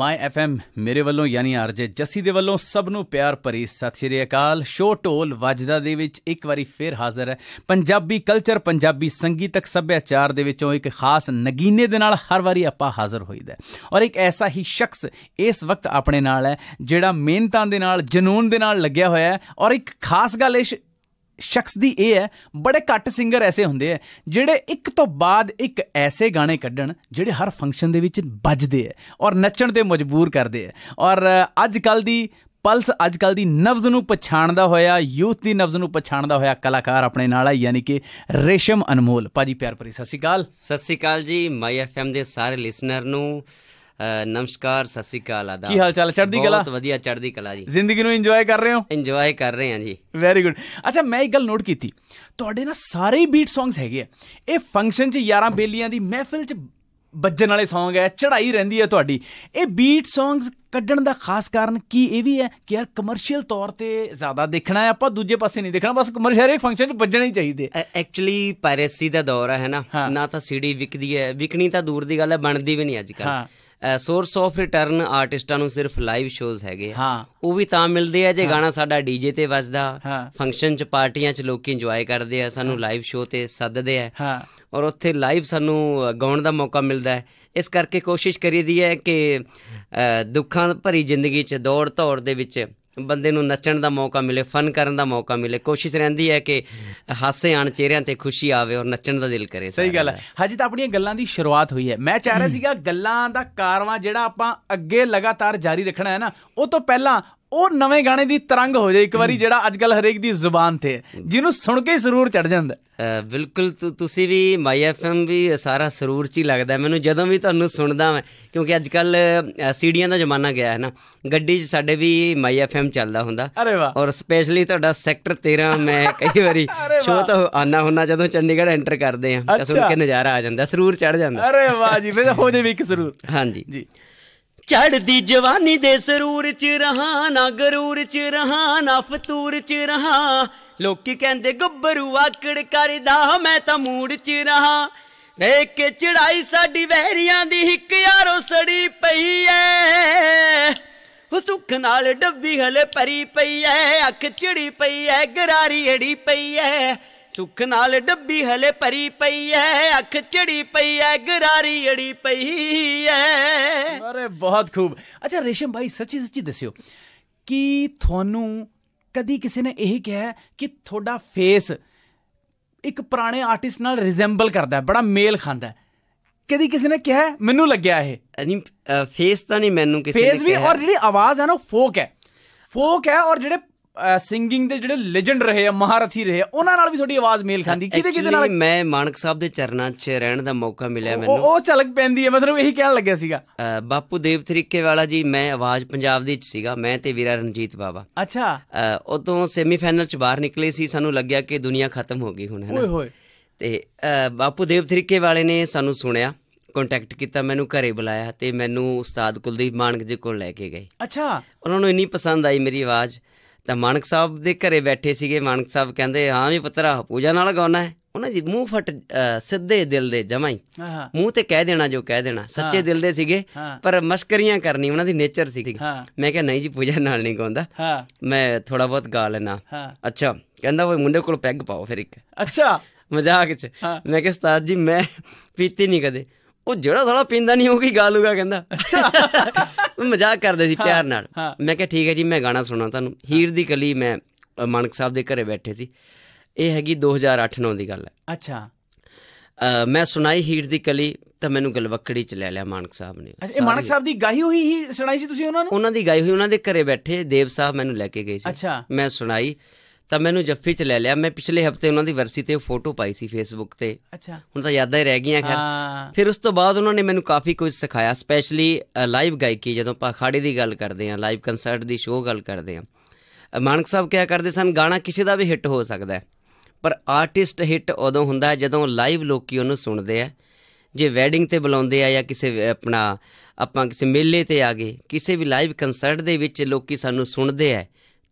ਮਾਈ FM ਮੇਰੇ ਵੱਲੋਂ ਯਾਨੀ ਆਰਜੇ ਜੱਸੀ ਦੇ ਵੱਲੋਂ ਸਭ ਨੂੰ ਪਿਆਰ ਭਰੀ ਸਤਿ ਸ਼੍ਰੀ ਅਕਾਲ ਸ਼ੋ ਢੋਲ ਵੱਜਦਾ ਦੇ ਵਿੱਚ ਇੱਕ ਵਾਰੀ ਫੇਰ ਹਾਜ਼ਰ ਹੈ ਪੰਜਾਬੀ ਕਲਚਰ ਪੰਜਾਬੀ ਸੰਗੀਤਕ ਸੱਭਿਆਚਾਰ ਦੇ ਵਿੱਚੋਂ ਇੱਕ ਖਾਸ ਨਗੀਨੇ ਦੇ ਨਾਲ ਹਰ ਵਾਰੀ ਆਪਾਂ ਹਾਜ਼ਰ ਹੋਈਦਾ ਔਰ ਇੱਕ ਐਸਾ ਹੀ ਸ਼ਖਸ ਇਸ ਵਕਤ ਆਪਣੇ ਨਾਲ ਹੈ ਜਿਹੜਾ ਮਿਹਨਤਾਂ ਦੇ ਨਾਲ ਜਨੂਨ ਦੇ ਨਾਲ ਲੱਗਿਆ ਹੋਇਆ ਹੈ ਔਰ ਇੱਕ ਖਾਸ ਗੱਲ ਇਸ ਸ਼ਖਸ ਦੀ ਇਹ ਹੈ ਬੜੇ ਘੱਟ ਸਿੰਗਰ ਐਸੇ ਹੁੰਦੇ ਐ ਜਿਹੜੇ ਇੱਕ ਤੋਂ ਬਾਅਦ ਇੱਕ ਐਸੇ ਗਾਣੇ ਕੱਢਣ ਜਿਹੜੇ ਹਰ ਫੰਕਸ਼ਨ ਦੇ ਵਿੱਚ ਵੱਜਦੇ ਐ ਔਰ ਨੱਚਣ ਤੇ ਮਜਬੂਰ ਕਰਦੇ ਐ ਔਰ ਅੱਜ ਕੱਲ ਦੀ ਪਲਸ ਅੱਜ ਕੱਲ ਦੀ ਨਬਜ਼ ਨੂੰ ਪਛਾਣਦਾ ਹੋਇਆ ਯੂਥ ਦੀ ਨਬਜ਼ ਨੂੰ ਪਛਾਣਦਾ ਹੋਇਆ ਕਲਾਕਾਰ ਆਪਣੇ ਨਾਲ ਆ ਯਾਨੀ ਕਿ ਰੇਸ਼ਮ ਅਨਮੋਲ ਪਾਜੀ ਪਿਆਰ ਭਰੀ ਸਤਿ ਸ਼੍ਰੀ ਅਕਾਲ ਸਤਿ ਸ਼੍ਰੀ ਅਕਾਲ ਜੀ ਮਾਈ ਐਫਐਮ ਦੇ ਸਾਰੇ ਲਿਸਨਰ ਨੂੰ ਨਮਸਕਾਰ ਸਤਿ ਸ੍ਰੀ ਅਕਾਲ ਆਦਾ ਕੀ ਹਾਲ ਚਾਲ ਚੜ੍ਹਦੀ ਕਲਾ ਬਹੁਤ ਵਧੀਆ ਚੜ੍ਹਦੀ ਕਲਾ ਜੀ ਜ਼ਿੰਦਗੀ ਨੂੰ ਇੰਜੋਏ ਕਰ ਰਹੇ ਹੋ ਇੰਜੋਏ ਕਰ ਰਹੇ ਹਾਂ ਜੀ ਵੈਰੀ ਗੁੱਡ ਅੱਛਾ ਮੈਂ ਇੱਕ ਗੱਲ ਨੋਟ ਕੀਤੀ ਤੁਹਾਡੇ ਨਾਲ ਸਾਰੇ ਹੀ ਬੀਟ ਸੌਂਗਸ ਹੈਗੇ ਆ ਇਹ ਫੰਕਸ਼ਨ 'ਚ 11 ਬੇਲੀਆਂ ਦੀ ਮਹਿਫਿਲ 'ਚ ਵੱਜਣ ਵਾਲੇ ਸੌਂਗ ਹੈ ਚੜਾਈ ਰਹਿੰਦੀ ਹੈ ਤੁਹਾਡੀ ਇਹ ਬੀਟ ਸੌਂਗਸ ਕੱਢਣ ਦਾ ਖਾਸ ਕਾਰਨ ਕੀ ਇਹ ਵੀ ਹੈ ਕਿ ਯਾਰ ਕਮਰਸ਼ੀਅਲ ਤੌਰ ਤੇ ਜ਼ਿਆਦਾ ਦੇਖਣਾ ਹੈ ਆਪਾਂ ਦੂਜੇ ਪਾਸੇ ਨਹੀਂ ਦੇਖਣਾ ਬਸ ਕਮਰਸ਼ੀਅਲ ਇੱਕ ਫੰਕਸ਼ਨ 'ਚ ਵੱਜਣੇ ਹੀ ਚਾਹੀਦੇ ਐਕਚੁਅਲੀ ਪਾਇਰੇਸੀ ਦਾ ਦੌਰ ਹੈ ਨਾ ਨਾ ਤਾਂ ਸੀਡੀ ਵਿਕਦੀ ਹੈ ਵਿਕਣੀ ਤਾਂ ਦੂਰ ਦੀ ਗੱਲ ਹੈ ਬਣਦੀ ਵੀ ਨਹੀਂ ਅੱਜ ਸੋਰਸ ਆਫ ਰਿਟਰਨ ਆਰਟਿਸਟਾਂ ਨੂੰ ਸਿਰਫ ਲਾਈਵ ਸ਼ੋਜ਼ ਹੈਗੇ ਹਾਂ ਉਹ ਵੀ ਤਾਂ ਮਿਲਦੇ ਆ ਜੇ ਗਾਣਾ ਸਾਡਾ ਡੀਜੇ ਤੇ ਵੱਜਦਾ ਫੰਕਸ਼ਨ 'ਚ ਪਾਰਟੀਆਂ 'ਚ ਲੋਕੀ ਇੰਜੋਏ ਕਰਦੇ ਆ ਸਾਨੂੰ ਲਾਈਵ ਸ਼ੋਅ ਤੇ ਸੱਦਦੇ ਆ ਹਾਂ ਔਰ ਉੱਥੇ ਲਾਈਵ ਸਾਨੂੰ ਗਾਉਣ ਦਾ ਮੌਕਾ ਮਿਲਦਾ ਹੈ ਇਸ ਕਰਕੇ ਕੋਸ਼ਿਸ਼ ਕਰੀਦੀ ਹੈ ਕਿ ਦੁੱਖਾਂ ਭਰੀ ਜ਼ਿੰਦਗੀ 'ਚ ਦੌੜ ਧੌੜ ਦੇ ਵਿੱਚ ਬੰਦੇ ਨੂੰ ਨੱਚਣ ਦਾ ਮੌਕਾ ਮਿਲੇ ਫਨ ਕਰਨ ਦਾ ਮੌਕਾ ਮਿਲੇ ਕੋਸ਼ਿਸ਼ ਰਹਿੰਦੀ ਹੈ ਕਿ ਹਾਸੇ ਆਣ ਚਿਹਰਿਆਂ ਤੇ ਖੁਸ਼ੀ ਆਵੇ ਔਰ ਨੱਚਣ ਦਾ ਦਿਲ ਕਰੇ ਸਹੀ ਗੱਲ ਹੈ ਹਜੇ ਤਾਂ ਆਪਣੀਆਂ ਗੱਲਾਂ ਦੀ ਸ਼ੁਰੂਆਤ ਹੋਈ ਹੈ ਮੈਂ ਚਾਹ ਰਿਹਾ ਸੀਗਾ ਗੱਲਾਂ ਦਾ ਕਾਰਵਾ ਜਿਹੜਾ ਆਪਾਂ ਅੱਗੇ ਲਗਾਤਾਰ ਜਾਰੀ ਰੱਖਣਾ ਹੈ ਨਾ ਉਹ ਤੋਂ ਪਹਿਲਾਂ ਉਹ ਨਵੇਂ ਗਾਣੇ ਦੀ ਤਰੰਗ ਹੋ ਜਾਏ ਇੱਕ ਵਾਰੀ ਜਿਹੜਾ ਅੱਜ ਕੱਲ ਹਰੇਕ ਦੀ ਜ਼ੁਬਾਨ ਤੇ ਜਿਹਨੂੰ ਸੁਣ ਕੇ ਸਰੂਰ ਚੜ ਜਾਂਦਾ ਬਿਲਕੁਲ ਤੁਸੀਂ ਵੀ ਮਾਈ ਐਫਐਮ ਵੀ ਸਾਰਾ ਸਰੂਰ ਚ ਹੀ ਲੱਗਦਾ ਮੈਨੂੰ ਜਦੋਂ ਵੀ ਤੁਹਾਨੂੰ ਸੁਣਦਾ ਮੈਂ ਕਿਉਂਕਿ ਅੱਜ ਕੱਲ ਸੀਡੀਆਂ ਦਾ ਜ਼ਮਾਨਾ ਗਿਆ ਹੈ ਨਾ ਗੱਡੀ 'ਚ ਸਾਡੇ ਵੀ ਮਾਈ ਐਫਐਮ ਚੱਲਦਾ ਹੁੰਦਾ ਅਰੇ ਵਾਹ ਔਰ ਸਪੈਸ਼ਲੀ ਤੁਹਾਡਾ ਸੈਕਟਰ 13 ਮੈਂ ਕਈ ਵਾਰੀ ਸ਼ੋਅ ਤਾਂ ਆਨਾ ਹੁੰਨਾ ਜਦੋਂ ਚੰਡੀਗੜ੍ਹ ਐਂਟਰ ਕਰਦੇ ਆ ਤਾਂ ਸੁਣ ਕੇ ਨਜ਼ਾਰਾ ਆ ਜਾਂਦਾ ਸਰੂਰ ਚੜ ਜਾਂਦਾ ਅਰੇ ਵਾਹ ਜੀ ਫਿਰ ਹੋ ਜੇ ਵੀ ਇੱਕ ਸਰੂਰ ਹਾਂਜੀ ਜੀ ਚੜਦੀ ਜਵਾਨੀ ਦੇ ਸਰੂਰ ਚ ਰਹਾ ਨਾ ਗਰੂਰ ਚ ਰਹਾ ਨਾ ਫਤੂਰ ਚ ਰਹਾ ਲੋਕੀ ਕਹਿੰਦੇ ਗੱਬਰੂ ਆਕੜ ਕਰਦਾ ਮੈਂ ਤਾਂ ਮੂੜ ਚ ਰਹਾ ਵੇਖ ਕੇ ਚੜਾਈ ਸਾਡੀ ਵਹਿਰੀਆਂ ਦੀ ਇੱਕ ਯਾਰੋ ਸੜੀ ਪਈ ਐ ਉਹ ਸੁੱਖ ਨਾਲ ਡੱਬੀ ਹਲੇ ਪਰੀ ਪਈ ਐ ਅੱਖ ਚੜੀ ਪਈ ਐ ਗਰਾਰੀ ਏੜੀ ਪਈ ਐ ਸੁਖ ਨਾਲ ਡੱਬੀ ਹਲੇ ਭਰੀ ਪਈ ਐ ਅੱਖ ਚੜੀ ਪਈ ਐ ਗਰਾਰੀ ਅੜੀ ਪਈ ਐ ਅਰੇ ਬਹੁਤ ਖੂਬ ਅੱਛਾ ਰੇਸ਼ਮ ਭਾਈ ਸੱਚੀ ਸੱਚੀ ਦੱਸਿਓ ਕਿ ਤੁਹਾਨੂੰ ਕਦੀ ਕਿਸੇ ਨੇ ਇਹ ਕਿਹਾ ਕਿ ਤੁਹਾਡਾ ਫੇਸ ਇੱਕ ਪੁਰਾਣੇ ਆਰਟਿਸਟ ਨਾਲ ਰਿਜ਼ੈਂਬਲ ਕਰਦਾ ਹੈ ਬੜਾ ਮੇਲ ਖਾਂਦਾ ਹੈ ਕਦੀ ਕਿਸੇ ਨੇ ਕਿਹਾ ਮੈਨੂੰ ਲੱਗਿਆ ਇਹ ਨਹੀਂ ਫੇਸ ਤਾਂ ਨਹੀਂ ਮੈਨੂੰ ਕਿਸੇ ਨੇ ਕਿਹਾ ਫੇਸ ਵੀ ਔਰ ਜਿਹੜੀ ਆਵਾਜ਼ ਹੈ ਨਾ ਫੋਕ ਹੈ ਫੋਕ ਹੈ ਔਰ ਜਿਹੜੇ ਸਿੰਗਿੰਗ ਦੇ ਜਿਹੜੇ ਲੈਜੈਂਡ ਰਹੇ ਆ ਮਹਾਰਥੀ ਰਹੇ ਉਹਨਾਂ ਨਾਲ ਵੀ ਤੁਹਾਡੀ ਆਵਾਜ਼ ਮੇਲ ਖਾਂਦੀ ਕਿਤੇ ਕਿਤੇ ਨਾਲ ਮੈਂ ਮਾਨਕ ਸਾਹਿਬ ਦੇ ਚਰਨਾਂ 'ਚ ਰਹਿਣ ਦਾ ਮੌਕਾ ਮਿਲਿਆ ਮੈਨੂੰ ਉਹ ਝਲਕ ਪੈਂਦੀ ਹੈ ਮਤਲਬ ਇਹੀ ਕਹਿਣ ਲੱਗਿਆ ਸੀਗਾ ਬਾਪੂ ਦੇਵ ਤਰੀਕੇ ਵਾਲਾ ਜੀ ਮੈਂ ਆਵਾਜ਼ ਪੰਜਾਬ ਦੀ 'ਚ ਸੀਗਾ ਮੈਂ ਤੇ ਵੀਰਾ ਰਣਜੀਤ ਬਾਬਾ ਅੱਛਾ ਉਦੋਂ ਸੈਮੀਫਾਈਨਲ 'ਚ ਬਾਹਰ ਨਿਕਲੇ ਸੀ ਸਾਨੂੰ ਲੱਗਿਆ ਕਿ ਦੁਨੀਆ ਖਤਮ ਹੋ ਗਈ ਹੁਣ ਹੈ ਨਾ ਓਏ ਹੋਏ ਤੇ ਬਾਪੂ ਦੇਵ ਤਰੀਕੇ ਵਾਲੇ ਨੇ ਸਾਨੂੰ ਸੁਣਿਆ ਕੰਟੈਕਟ ਕੀਤਾ ਮੈਨੂੰ ਘਰੇ ਬੁਲਾਇਆ ਤੇ ਮੈਨੂੰ ਉਸਤਾਦ ਕੁਲਦੀਪ ਮਾਨਕ ਜੀ ਕੋਲ ਲੈ ਕੇ ਗਏ ਅੱਛਾ ਉਹਨਾਂ ਨੂੰ ਇੰਨੀ ਪਸੰਦ ਆਈ ਮੇਰੀ ਆਵਾਜ਼ ਤਾਂ ਮਾਨਕ ਸਾਹਿਬ ਦੇ ਘਰੇ ਬੈਠੇ ਸੀਗੇ ਮਾਨਕ ਸਾਹਿਬ ਕਹਿੰਦੇ ਹਾਂ ਵੀ ਪੁੱਤਰਾ ਪੂਜਾ ਨਾਲ ਗਾਉਣਾ ਹੈ ਉਹਨਾਂ ਦੀ ਮੂੰਹ ਫਟ ਸਿੱਧੇ ਦਿਲ ਦੇ ਜਮਾਈ ਮੂੰਹ ਤੇ ਕਹਿ ਦੇਣਾ ਜੋ ਕਹਿ ਦੇਣਾ ਸੱਚੇ ਦਿਲ ਦੇ ਸੀਗੇ ਪਰ ਮਸ਼ਕਰੀਆਂ ਕਰਨੀ ਉਹਨਾਂ ਦੀ ਨੇਚਰ ਸੀ ਮੈਂ ਕਿਹਾ ਨਹੀਂ ਜੀ ਪੂਜਾ ਨਾਲ ਨਹੀਂ ਗਾਉਂਦਾ ਮੈਂ ਥੋੜਾ ਬਹੁਤ ਗਾ ਲੈਣਾ ਅੱਛਾ ਕਹਿੰਦਾ ਉਹ ਮੁੰਡੇ ਕੋਲ ਪੈਗ ਪਾਓ ਫਿਰ ਇੱਕ ਅੱਛਾ ਮਜ਼ਾਕ ਚ ਮੈਂ ਕਿਹਾ ਉਸਤਾਦ ਜੀ ਮੈਂ ਪੀਤੀ ਨਹੀਂ ਕਦੇ ਉਹ ਜਿਹੜਾ ਸਾਲਾ ਪੀਂਦਾ ਨਹੀਂ ਉਹ ਕੀ ਗਾਲੂਗਾ ਕਹਿੰਦਾ ਅੱਛਾ ਮਜ਼ਾਕ ਕਰਦੇ ਸੀ ਪਿਆਰ ਨਾਲ ਮੈਂ ਕਿਹਾ ਠੀਕ ਹੈ ਜੀ ਮੈਂ ਗਾਣਾ ਸੁਣਾ ਤੁਹਾਨੂੰ ਹੀਰ ਦੀ ਕਲੀ ਮੈਂ ਮਾਨਕ ਸਾਹਿਬ ਦੇ ਘਰੇ ਬੈਠੇ ਸੀ ਇਹ ਹੈਗੀ 2008 09 ਦੀ ਗੱਲ ਹੈ ਅੱਛਾ ਮੈਂ ਸੁਣਾਈ ਹੀਰ ਦੀ ਕਲੀ ਤਾਂ ਮੈਨੂੰ ਗਲਵਕੜੀ ਚ ਲੈ ਲਿਆ ਮਾਨਕ ਸਾਹਿਬ ਨੇ ਅੱਛਾ ਇਹ ਮਾਨਕ ਸਾਹਿਬ ਦੀ ਗਾਈ ਹੋਈ ਹੀ ਸੁਣਾਈ ਸੀ ਤੁਸੀਂ ਉਹਨਾਂ ਨੂੰ ਉਹਨਾਂ ਦੀ ਗਾਈ ਹੋਈ ਉਹਨਾਂ ਦੇ ਘਰੇ ਬੈਠੇ ਦੇਵ ਸਾਹਿਬ ਮੈਨੂੰ ਲੈ ਕੇ ਗਏ ਸੀ ਅੱਛਾ ਮੈਂ ਸੁਣਾਈ ਤਾਂ ਮੈਨੂੰ ਜੱਫੀ ਚ ਲੈ ਲਿਆ ਮੈਂ ਪਿਛਲੇ ਹਫਤੇ ਉਹਨਾਂ ਦੀ ਵਰਸੀ ਤੇ ਫੋਟੋ ਪਾਈ ਸੀ ਫੇਸਬੁੱਕ ਤੇ ਅੱਛਾ ਹੁਣ ਤਾਂ ਯਾਦਾਂ ਹੀ ਰਹਿ ਗਈਆਂ ਖੈਰ ਫਿਰ ਉਸ ਤੋਂ ਬਾਅਦ ਉਹਨਾਂ ਨੇ ਮੈਨੂੰ ਕਾਫੀ ਕੁਝ ਸਿਖਾਇਆ ਸਪੈਸ਼ਲੀ ਲਾਈਵ ਗਾਇਕੀ ਜਦੋਂ ਆਪਾਂ ਅਖਾੜੇ ਦੀ ਗੱਲ ਕਰਦੇ ਹਾਂ ਲਾਈਵ ਕਨਸਰਟ ਦੀ ਸ਼ੋਅ ਗੱਲ ਕਰਦੇ ਹਾਂ ਮਾਨਕ ਸਾਹਿਬ ਕਿਹਾ ਕਰਦੇ ਸਨ ਗਾਣਾ ਕਿਸੇ ਦਾ ਵੀ ਹਿੱਟ ਹੋ ਸਕਦਾ ਹੈ ਪਰ ਆਰਟਿਸਟ ਹਿੱਟ ਉਦੋਂ ਹੁੰਦਾ ਹੈ ਜਦੋਂ ਲਾਈਵ ਲੋਕੀ ਉਹਨੂੰ ਸੁਣਦੇ ਆ ਜੇ ਵੈਡਿੰਗ ਤੇ ਬੁਲਾਉਂਦੇ ਆ ਜਾਂ ਕਿਸੇ ਆਪਣਾ ਆਪਾਂ ਕਿਸੇ ਮੇਲੇ ਤੇ ਆ ਗਏ ਕਿਸੇ ਵੀ ਲਾਈਵ ਕਨਸਰਟ ਦੇ ਵਿੱਚ ਲੋਕੀ ਸਾਨੂੰ ਸੁਣਦੇ ਆ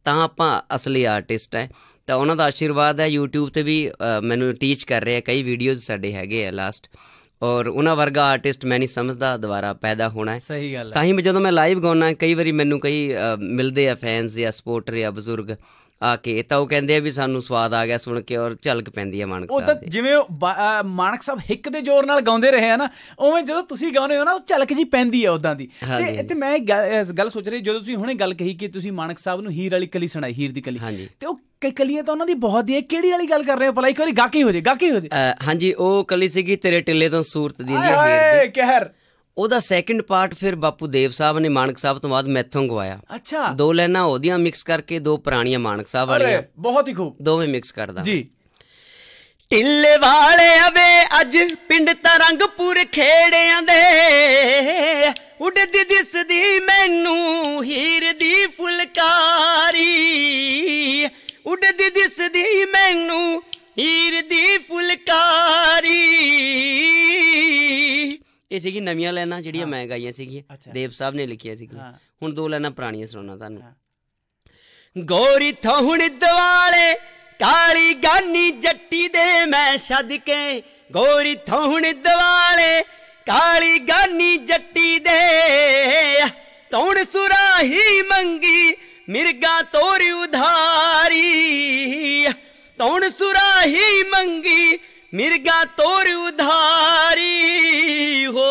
ਤਾਂ ਆਪਾਂ ਅਸਲੀ ਆਰਟਿਸਟ ਹੈ ਤਾਂ ਉਹਨਾਂ ਦਾ ਆਸ਼ੀਰਵਾਦ ਹੈ YouTube ਤੇ ਵੀ ਮੈਨੂੰ ਟੀਚ ਕਰ ਰਹੇ ਆ ਕਈ ਵੀਡੀਓਜ਼ ਸਾਡੇ ਹੈਗੇ ਆ ਲਾਸਟ ਔਰ ਉਹਨਾਂ ਵਰਗਾ ਆਰਟਿਸਟ ਮੈਂ ਨਹੀਂ ਸਮਝਦਾ ਦੁਬਾਰਾ ਪੈਦਾ ਹੋਣਾ ਹੈ ਸਹੀ ਗੱਲ ਹੈ ਤਾਂ ਹੀ ਜਦੋਂ ਮੈਂ ਲਾਈਵ ਗਾਉਣਾ ਕਈ ਵਾਰੀ ਮੈਨੂੰ ਕਈ ਮਿਲਦੇ ਆ ਫੈਨਸ ਜਾਂ ਸਪੋਰਟਰ ਜਾਂ ਬਜ਼ੁਰਗ ਆ ਕੇ ਤਾਂ ਉਹ ਕਹਿੰਦੇ ਆ ਵੀ ਸਾਨੂੰ ਸਵਾਦ ਆ ਗਿਆ ਸੁਣ ਕੇ ਔਰ ਝਲਕ ਪੈਂਦੀ ਆ ਮਾਨਕ ਸਾਹਿਬ ਉਹ ਤਾਂ ਜਿਵੇਂ ਮਾਨਕ ਸਾਹਿਬ ਹਿੱਕ ਦੇ ਜ਼ੋਰ ਨਾਲ ਗਾਉਂਦੇ ਰਹੇ ਆ ਨਾ ਉਵੇਂ ਜਦੋਂ ਤੁਸੀਂ ਗਾਉਂਦੇ ਹੋ ਨਾ ਉਹ ਝਲਕ ਜੀ ਪੈਂਦੀ ਆ ਉਦਾਂ ਦੀ ਤੇ ਤੇ ਮੈਂ ਗੱਲ ਸੋਚ ਰਹੀ ਜਦੋਂ ਤੁਸੀਂ ਹੁਣੇ ਗੱਲ ਕਹੀ ਕਿ ਤੁਸੀਂ ਮਾਨਕ ਸਾਹਿਬ ਨੂੰ ਹੀਰ ਵਾਲੀ ਕਲੀ ਸੁਣਾਈ ਹੀਰ ਦੀ ਕਲੀ ਤੇ ਉਹ ਕਈ ਕਲੀਆਂ ਤਾਂ ਉਹਨਾਂ ਦੀ ਬਹੁਤ ਦੀ ਹੈ ਕਿਹੜੀ ਵਾਲੀ ਗੱਲ ਕਰ ਰਹੇ ਹੋ ਭਲਾ ਇੱਕ ਵਾਰੀ ਗਾਕੀ ਹੋ ਜੇ ਗਾਕੀ ਹੋ ਜੇ ਹਾਂਜੀ ਉਹ ਕਲੀ ਸੀਗੀ ਤੇਰੇ ਟਿੱਲੇ ਤੋਂ ਸੂਰਤ ਦੀ ਹੀਰ ਦੀ ਕਹਿਰ ਉਹਦਾ ਸੈਕੰਡ ਪਾਰਟ ਫਿਰ ਬਾਪੂ ਦੇਵ ਸਾਹਿਬ ਨੇ ਮਾਨਕ ਸਾਹਿਬ ਤੋਂ ਬਾਅਦ ਮੈਥੋਂ ਗਵਾਇਆ ਅੱਛਾ ਦੋ ਲੈਣਾ ਉਹਦੀਆਂ ਮਿਕਸ ਕਰਕੇ ਦੋ ਪੁਰਾਣੀਆਂ ਮਾਨਕ ਸਾਹਿਬ ਵਾਲੀਆਂ ਬਹੁਤ ਹੀ ਖੂਬ ਦੋਵੇਂ ਮਿਕਸ ਕਰਦਾ ਜੀ ਟਿੱਲੇ ਵਾਲੇ ਅਵੇ ਅੱਜ ਪਿੰਡ ਤਰੰਗਪੁਰ ਖੇੜਿਆਂ ਦੇ ਉੱਡਦੀ ਦਿਸਦੀ ਮੈਨੂੰ ਹੀਰ ਦੀ ਫੁਲਕਾਰੀ ਉੱਡਦੀ ਦਿਸਦੀ ਮੈਨੂੰ ਹੀਰ ਦੀ ਫੁਲਕਾਰੀ ਇਹ ਸੀਗੀ ਨਵੀਆਂ ਲੈਣਾ ਜਿਹੜੀਆਂ ਮੈਂ ਗਾਈਆਂ ਸੀਗੀਆਂ ਦੇਵ ਸਾਹਿਬ ਨੇ ਲਿਖੀਆਂ ਸੀਗੀਆਂ ਹੁਣ ਦੋ ਲੈਣਾ ਪੁਰਾਣੀਆਂ ਸੁਣਾਉਣਾ ਤੁਹਾਨੂੰ ਗੋਰੀ ਥਹੁਣ ਦਿਵਾਲੇ ਕਾਲੀ ਗਾਨੀ ਜੱਟੀ ਦੇ ਮੈਂ ਛੱਦ ਕੇ ਗੋਰੀ ਥਹੁਣ ਦਿਵਾਲੇ ਕਾਲੀ ਗਾਨੀ ਜੱਟੀ ਦੇ ਤੌਣ ਸੁਰਾਹੀ ਮੰਗੀ ਮਿਰਗਾ ਤੋਰੀ ਉਧਾਰੀ ਤੌਣ ਸੁਰਾਹੀ ਮੰਗੀ मिर्गा तोर उधारी हो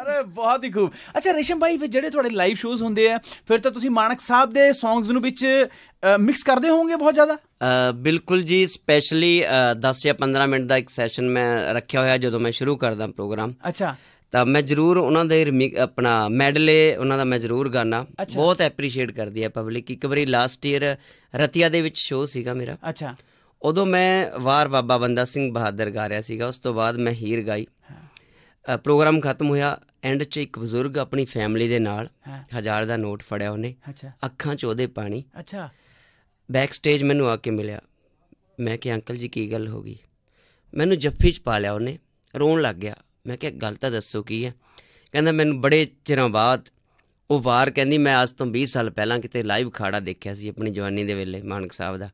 ਅਰੇ ਬਹੁਤ ਹੀ ਖੂਬ ਅੱਛਾ ਰੇਸ਼ਮ ਭਾਈ ਫਿਰ ਜਿਹੜੇ ਤੁਹਾਡੇ ਲਾਈਵ ਸ਼ੋਜ਼ ਹੁੰਦੇ ਆ ਫਿਰ ਤਾਂ ਤੁਸੀਂ ਮਾਨਕ ਸਾਹਿਬ ਦੇ ਸੌਂਗਸ ਨੂੰ ਵਿੱਚ ਮਿਕਸ ਕਰਦੇ ਹੋਵੋਗੇ ਬਹੁਤ ਜ਼ਿਆਦਾ ਬਿਲਕੁਲ ਜੀ ਸਪੈਸ਼ਲੀ 10 ਜਾਂ 15 ਮਿੰਟ ਦਾ ਇੱਕ ਸੈਸ਼ਨ ਮੈਂ ਰੱਖਿਆ ਹੋਇਆ ਜਦੋਂ ਮੈਂ ਸ਼ੁਰੂ ਕਰਦਾ ਪ੍ਰੋਗਰਾਮ ਅੱਛਾ ਤਾਂ ਮੈਂ ਜ਼ਰੂਰ ਉਹਨਾਂ ਦੇ ਆਪਣਾ ਮੈਡਲੇ ਉਹਨਾਂ ਦਾ ਮੈਂ ਜ਼ਰੂਰ ਗਾਣਾ ਬਹੁਤ ਐਪਰੀਸ਼ੀਏਟ ਕਰਦੀ ਹੈ ਪਬਲਿਕ ਇੱਕ ਵਾਰੀ ਲਾਸਟ ਈਅਰ ਰਤੀਆ ਦੇ ਵਿੱਚ ਸ਼ੋਅ ਸੀਗਾ ਮੇਰਾ ਅੱਛਾ ਉਦੋਂ ਮੈਂ ਵਾਰ ਬਾਬਾ ਬੰਦਾ ਸਿੰਘ ਬਹਾਦਰ ਗਾ ਰਿਹਾ ਸੀਗਾ ਉਸ ਤੋਂ ਬਾਅਦ ਮੈਂ ਹੀਰ ਗਾਈ ਪ੍ਰੋਗਰਾਮ ਖਤਮ ਹੋਇਆ ਐਂਡ 'ਚ ਇੱਕ ਬਜ਼ੁਰਗ ਆਪਣੀ ਫੈਮਿਲੀ ਦੇ ਨਾਲ ਹਜ਼ਾਰ ਦਾ ਨੋਟ ਫੜਿਆ ਉਹਨੇ ਅੱਖਾਂ 'ਚ ਉਹਦੇ ਪਾਣੀ ਅੱਛਾ ਬੈਕ ਸਟੇਜ ਮੈਨੂੰ ਆ ਕੇ ਮਿਲਿਆ ਮੈਂ ਕਿ ਅੰਕਲ ਜੀ ਕੀ ਗੱਲ ਹੋ ਗਈ ਮੈਨੂੰ ਜੱਫੀ 'ਚ ਪਾ ਲਿਆ ਉਹਨੇ ਰੋਣ ਲੱਗ ਗਿਆ ਮੈਂ ਕਿਹਾ ਗੱਲ ਤਾਂ ਦੱਸੋ ਕੀ ਹੈ ਕਹਿੰਦਾ ਮੈਨੂੰ ਬੜੇ ਚਿਰਾਂ ਬਾਅਦ ਉਹ ਵਾਰ ਕਹਿੰਦੀ ਮੈਂ ਅੱਜ ਤੋਂ 20 ਸਾਲ ਪਹਿਲਾਂ ਕਿਤੇ ਲਾਈਵ ਖਾੜਾ ਦੇਖਿਆ ਸੀ ਆਪਣੀ ਜਵਾਨੀ ਦੇ ਵੇਲੇ ਮਾਨਕ ਸਾਹਿਬ ਦਾ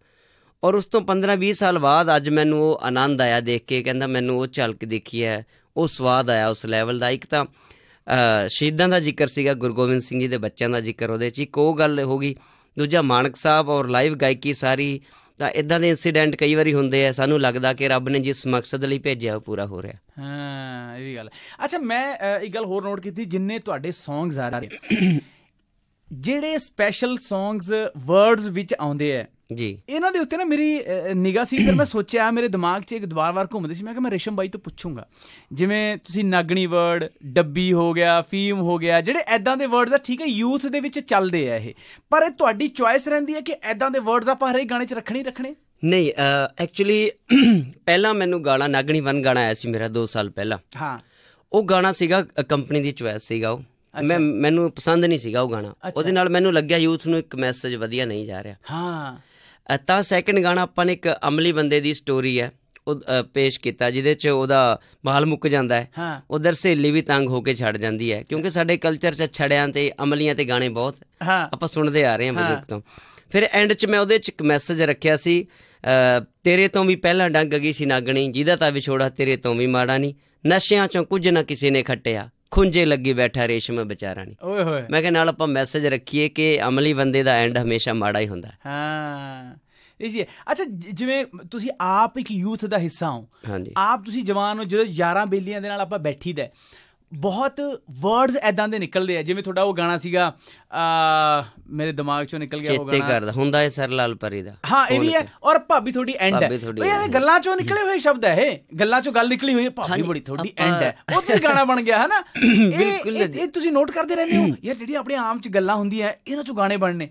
ਔਰ ਉਸ ਤੋਂ 15-20 ਸਾਲ ਬਾਅਦ ਅੱਜ ਮੈਨੂੰ ਉਹ ਆਨੰਦ ਆਇਆ ਦੇਖ ਕੇ ਕਹਿੰਦਾ ਮੈਨੂੰ ਉਹ ਝਲਕ ਦੇਖੀ ਹੈ ਉਹ ਸਵਾਦ ਆਇਆ ਉਸ ਲੈਵਲ ਦਾ ਇੱਕ ਤਾਂ ਸ਼ਹੀਦਾਂ ਦਾ ਜ਼ਿਕਰ ਸੀਗਾ ਗੁਰਗੋਬਿੰਦ ਸਿੰਘ ਜੀ ਦੇ ਬੱਚਿਆਂ ਦਾ ਜ਼ਿਕਰ ਉਹਦੇ ਚ ਇੱਕ ਉਹ ਗੱਲ ਹੋ ਗਈ ਦੂਜਾ ਮਾਨਕ ਸਾਹਿਬ ਔਰ ਲਾਈਵ ਗਾਇਕੀ ਸਾਰੀ ਤਾਂ ਇਦਾਂ ਦੇ ਇਨਸੀਡੈਂਟ ਕਈ ਵਾਰੀ ਹੁੰਦੇ ਆ ਸਾਨੂੰ ਲੱਗਦਾ ਕਿ ਰੱਬ ਨੇ ਜਿਸ ਮਕਸਦ ਲਈ ਭੇਜਿਆ ਉਹ ਪੂਰਾ ਹੋ ਰਿਹਾ ਹਾਂ ਇਹ ਵੀ ਗੱਲ ਅੱਛਾ ਮੈਂ ਇੱਕ ਗੱਲ ਹੋਰ ਨੋਟ ਕੀਤੀ ਜਿੰਨੇ ਤੁਹਾਡੇ ਸੌਂਗਸ ਆ ਰਹੇ ਜਿਹੜੇ ਸਪੈਸ਼ਲ ਸੌਂਗਸ ਵਰਡਸ ਵਿੱਚ ਆਉਂਦੇ ਆ ਜੀ ਇਹਨਾਂ ਦੇ ਉੱਤੇ ਨਾ ਮੇਰੀ ਨਿਗਾਹ ਸੀ ਫਿਰ ਮੈਂ ਸੋਚਿਆ ਮੇਰੇ ਦਿਮਾਗ 'ਚ ਇੱਕ ਦਵਾਰ-ਵਾਰ ਘੁੰਮਦੇ ਸੀ ਮੈਂ ਕਿਹਾ ਮੈਂ ਰੇਸ਼ਮ ਬਾਈ ਤੋਂ ਪੁੱਛੂੰਗਾ ਜਿਵੇਂ ਤੁਸੀਂ ਨਾਗਣੀ ਵਰਡ ਡੱਬੀ ਹੋ ਗਿਆ ਫੀਮ ਹੋ ਗਿਆ ਜਿਹੜੇ ਐਦਾਂ ਦੇ ਵਰਡਸ ਆ ਠੀਕ ਹੈ ਯੂਥ ਦੇ ਵਿੱਚ ਚੱਲਦੇ ਆ ਇਹ ਪਰ ਇਹ ਤੁਹਾਡੀ ਚੁਆਇਸ ਰਹਿੰਦੀ ਹੈ ਕਿ ਐਦਾਂ ਦੇ ਵਰਡਸ ਆਪਾਂ ਹਰੇਕ ਗਾਣੇ 'ਚ ਰੱਖਣੇ ਰੱਖਣੇ ਨਹੀਂ ਐਕਚੁਅਲੀ ਪਹਿਲਾਂ ਮੈਨੂੰ ਗਾਣਾ ਨਾਗਣੀ ਵਨ ਗਾਣਾ ਆਇਆ ਸੀ ਮੇਰਾ 2 ਸਾਲ ਪਹਿਲਾਂ ਹਾਂ ਉਹ ਗਾਣਾ ਸੀਗਾ ਕੰਪਨੀ ਦੀ ਚੁਆਇਸ ਸੀਗਾ ਉਹ ਮੈਂ ਮੈਨੂੰ ਪਸੰਦ ਨਹੀਂ ਸੀਗਾ ਉਹ ਗਾਣਾ ਉਹਦੇ ਨਾਲ ਮੈਨੂੰ ਲੱਗਿਆ ਯੂਥ ਨੂੰ ਇੱਕ ਮੈਸੇਜ ਵਧੀਆ ਨਹੀਂ ਜਾ ਰਿਹਾ ਹਾਂ ਤਾਂ ਸੈਕੰਡ ਗਾਣਾ ਆਪਾਂ ਨੇ ਇੱਕ ਅਮਲੀ ਬੰਦੇ ਦੀ ਸਟੋਰੀ ਹੈ ਉਹ ਪੇਸ਼ ਕੀਤਾ ਜਿਹਦੇ ਚ ਉਹਦਾ ਮਾਲ ਮੁੱਕ ਜਾਂਦਾ ਹੈ ਉਧਰ ਸਹੇਲੀ ਵੀ ਤੰਗ ਹੋ ਕੇ ਛੱਡ ਜਾਂਦੀ ਹੈ ਕਿਉਂਕਿ ਸਾਡੇ ਕਲਚਰ ਚ ਛੜਿਆਂ ਤੇ ਅਮਲੀਆਂ ਤੇ ਗਾਣੇ ਬਹੁਤ ਆਪਾਂ ਸੁਣਦੇ ਆ ਰਹੇ ਹਾਂ ਬਜ਼ੁਰਗ ਤੋਂ ਫਿਰ ਐਂਡ ਚ ਮੈਂ ਉਹਦੇ ਚ ਇੱਕ ਮੈਸੇਜ ਰੱਖਿਆ ਸੀ ਤੇਰੇ ਤੋਂ ਵੀ ਪਹਿਲਾਂ ਡੰਗ ਗਈ ਸੀ ਨਾਗਣੀ ਜਿਹਦਾ ਤਾਂ ਵਿਛੋੜਾ ਤੇਰੇ ਤੋਂ ਵੀ ਮਾੜਾ ਨਹੀਂ ਨਸ਼ਿਆਂ ਚੋਂ ਕੁਝ ਨਾ ਕਿਸੇ ਨੇ ਖੱਟਿਆ ਖੁੰਝੇ ਲੱਗੇ ਬੈਠਾ ਰੇਸ਼ਮ ਵਿਚਾਰਾ ਨਹੀਂ ਓਏ ਹੋਏ ਮੈਂ ਕਿਹਾ ਨਾਲ ਆਪਾਂ ਮੈਸੇਜ ਰੱਖੀਏ ਕਿ ਅਮਲੀ ਬੰਦੇ ਦਾ ਐਂਡ ਹਮੇਸ਼ਾ ਮਾੜਾ ਹੀ ਹੁੰਦਾ ਹਾਂ ਇਹ ਜੀ ਅੱਛਾ ਜਿਵੇਂ ਤੁਸੀਂ ਆਪ ਇੱਕ ਯੂਥ ਦਾ ਹਿੱਸਾ ਹੋ ਹਾਂਜੀ ਆਪ ਤੁਸੀਂ ਜਵਾਨ ਹੋ ਜਦੋਂ ਯਾਰਾਂ ਬੇਲੀਆਂ ਦੇ ਨਾਲ ਆਪਾਂ ਬੈਠੀਦਾ ਬਹੁਤ ਵਰਡਸ ਐਦਾਂ ਦੇ ਨਿਕਲਦੇ ਆ ਜਿਵੇਂ ਤੁਹਾਡਾ ਉਹ ਗਾਣਾ ਸੀਗਾ ਆ ਮੇਰੇ ਦਿਮਾਗ ਚੋਂ ਨਿਕਲ ਗਿਆ ਉਹ ਗਾਣਾ ਚੇਤੇ ਕਰਦਾ ਹੁੰਦਾ ਹੈ ਸਰ ਲਾਲ ਪਰੀ ਦਾ ਹਾਂ ਇਹ ਵੀ ਹੈ ਔਰ ਭਾਬੀ ਤੁਹਾਡੀ ਐਂਡ ਹੈ ਇਹ ਗੱਲਾਂ ਚੋਂ ਨਿਕਲੇ ਹੋਏ ਸ਼ਬਦ ਹੈ ਇਹ ਗੱਲਾਂ ਚੋਂ ਗੱਲ ਨਿਕਲੀ ਹੋਈ ਹੈ ਭਾਬੀ ਬੜੀ ਤੁਹਾਡੀ ਐਂਡ ਹੈ ਉਹ ਤੇ ਗਾਣਾ ਬਣ ਗਿਆ ਹੈ ਨਾ ਬਿਲਕੁਲ ਇਹ ਤੁਸੀਂ ਨੋਟ ਕਰਦੇ ਰਹਿੰਦੇ ਹੋ ਯਾਰ ਜਿਹੜੀ ਆਪਣੇ ਆਮ ਚ ਗੱਲਾਂ ਹੁੰਦੀਆਂ ਇਹਨਾਂ ਚੋਂ ਗਾਣੇ ਬਣਨੇ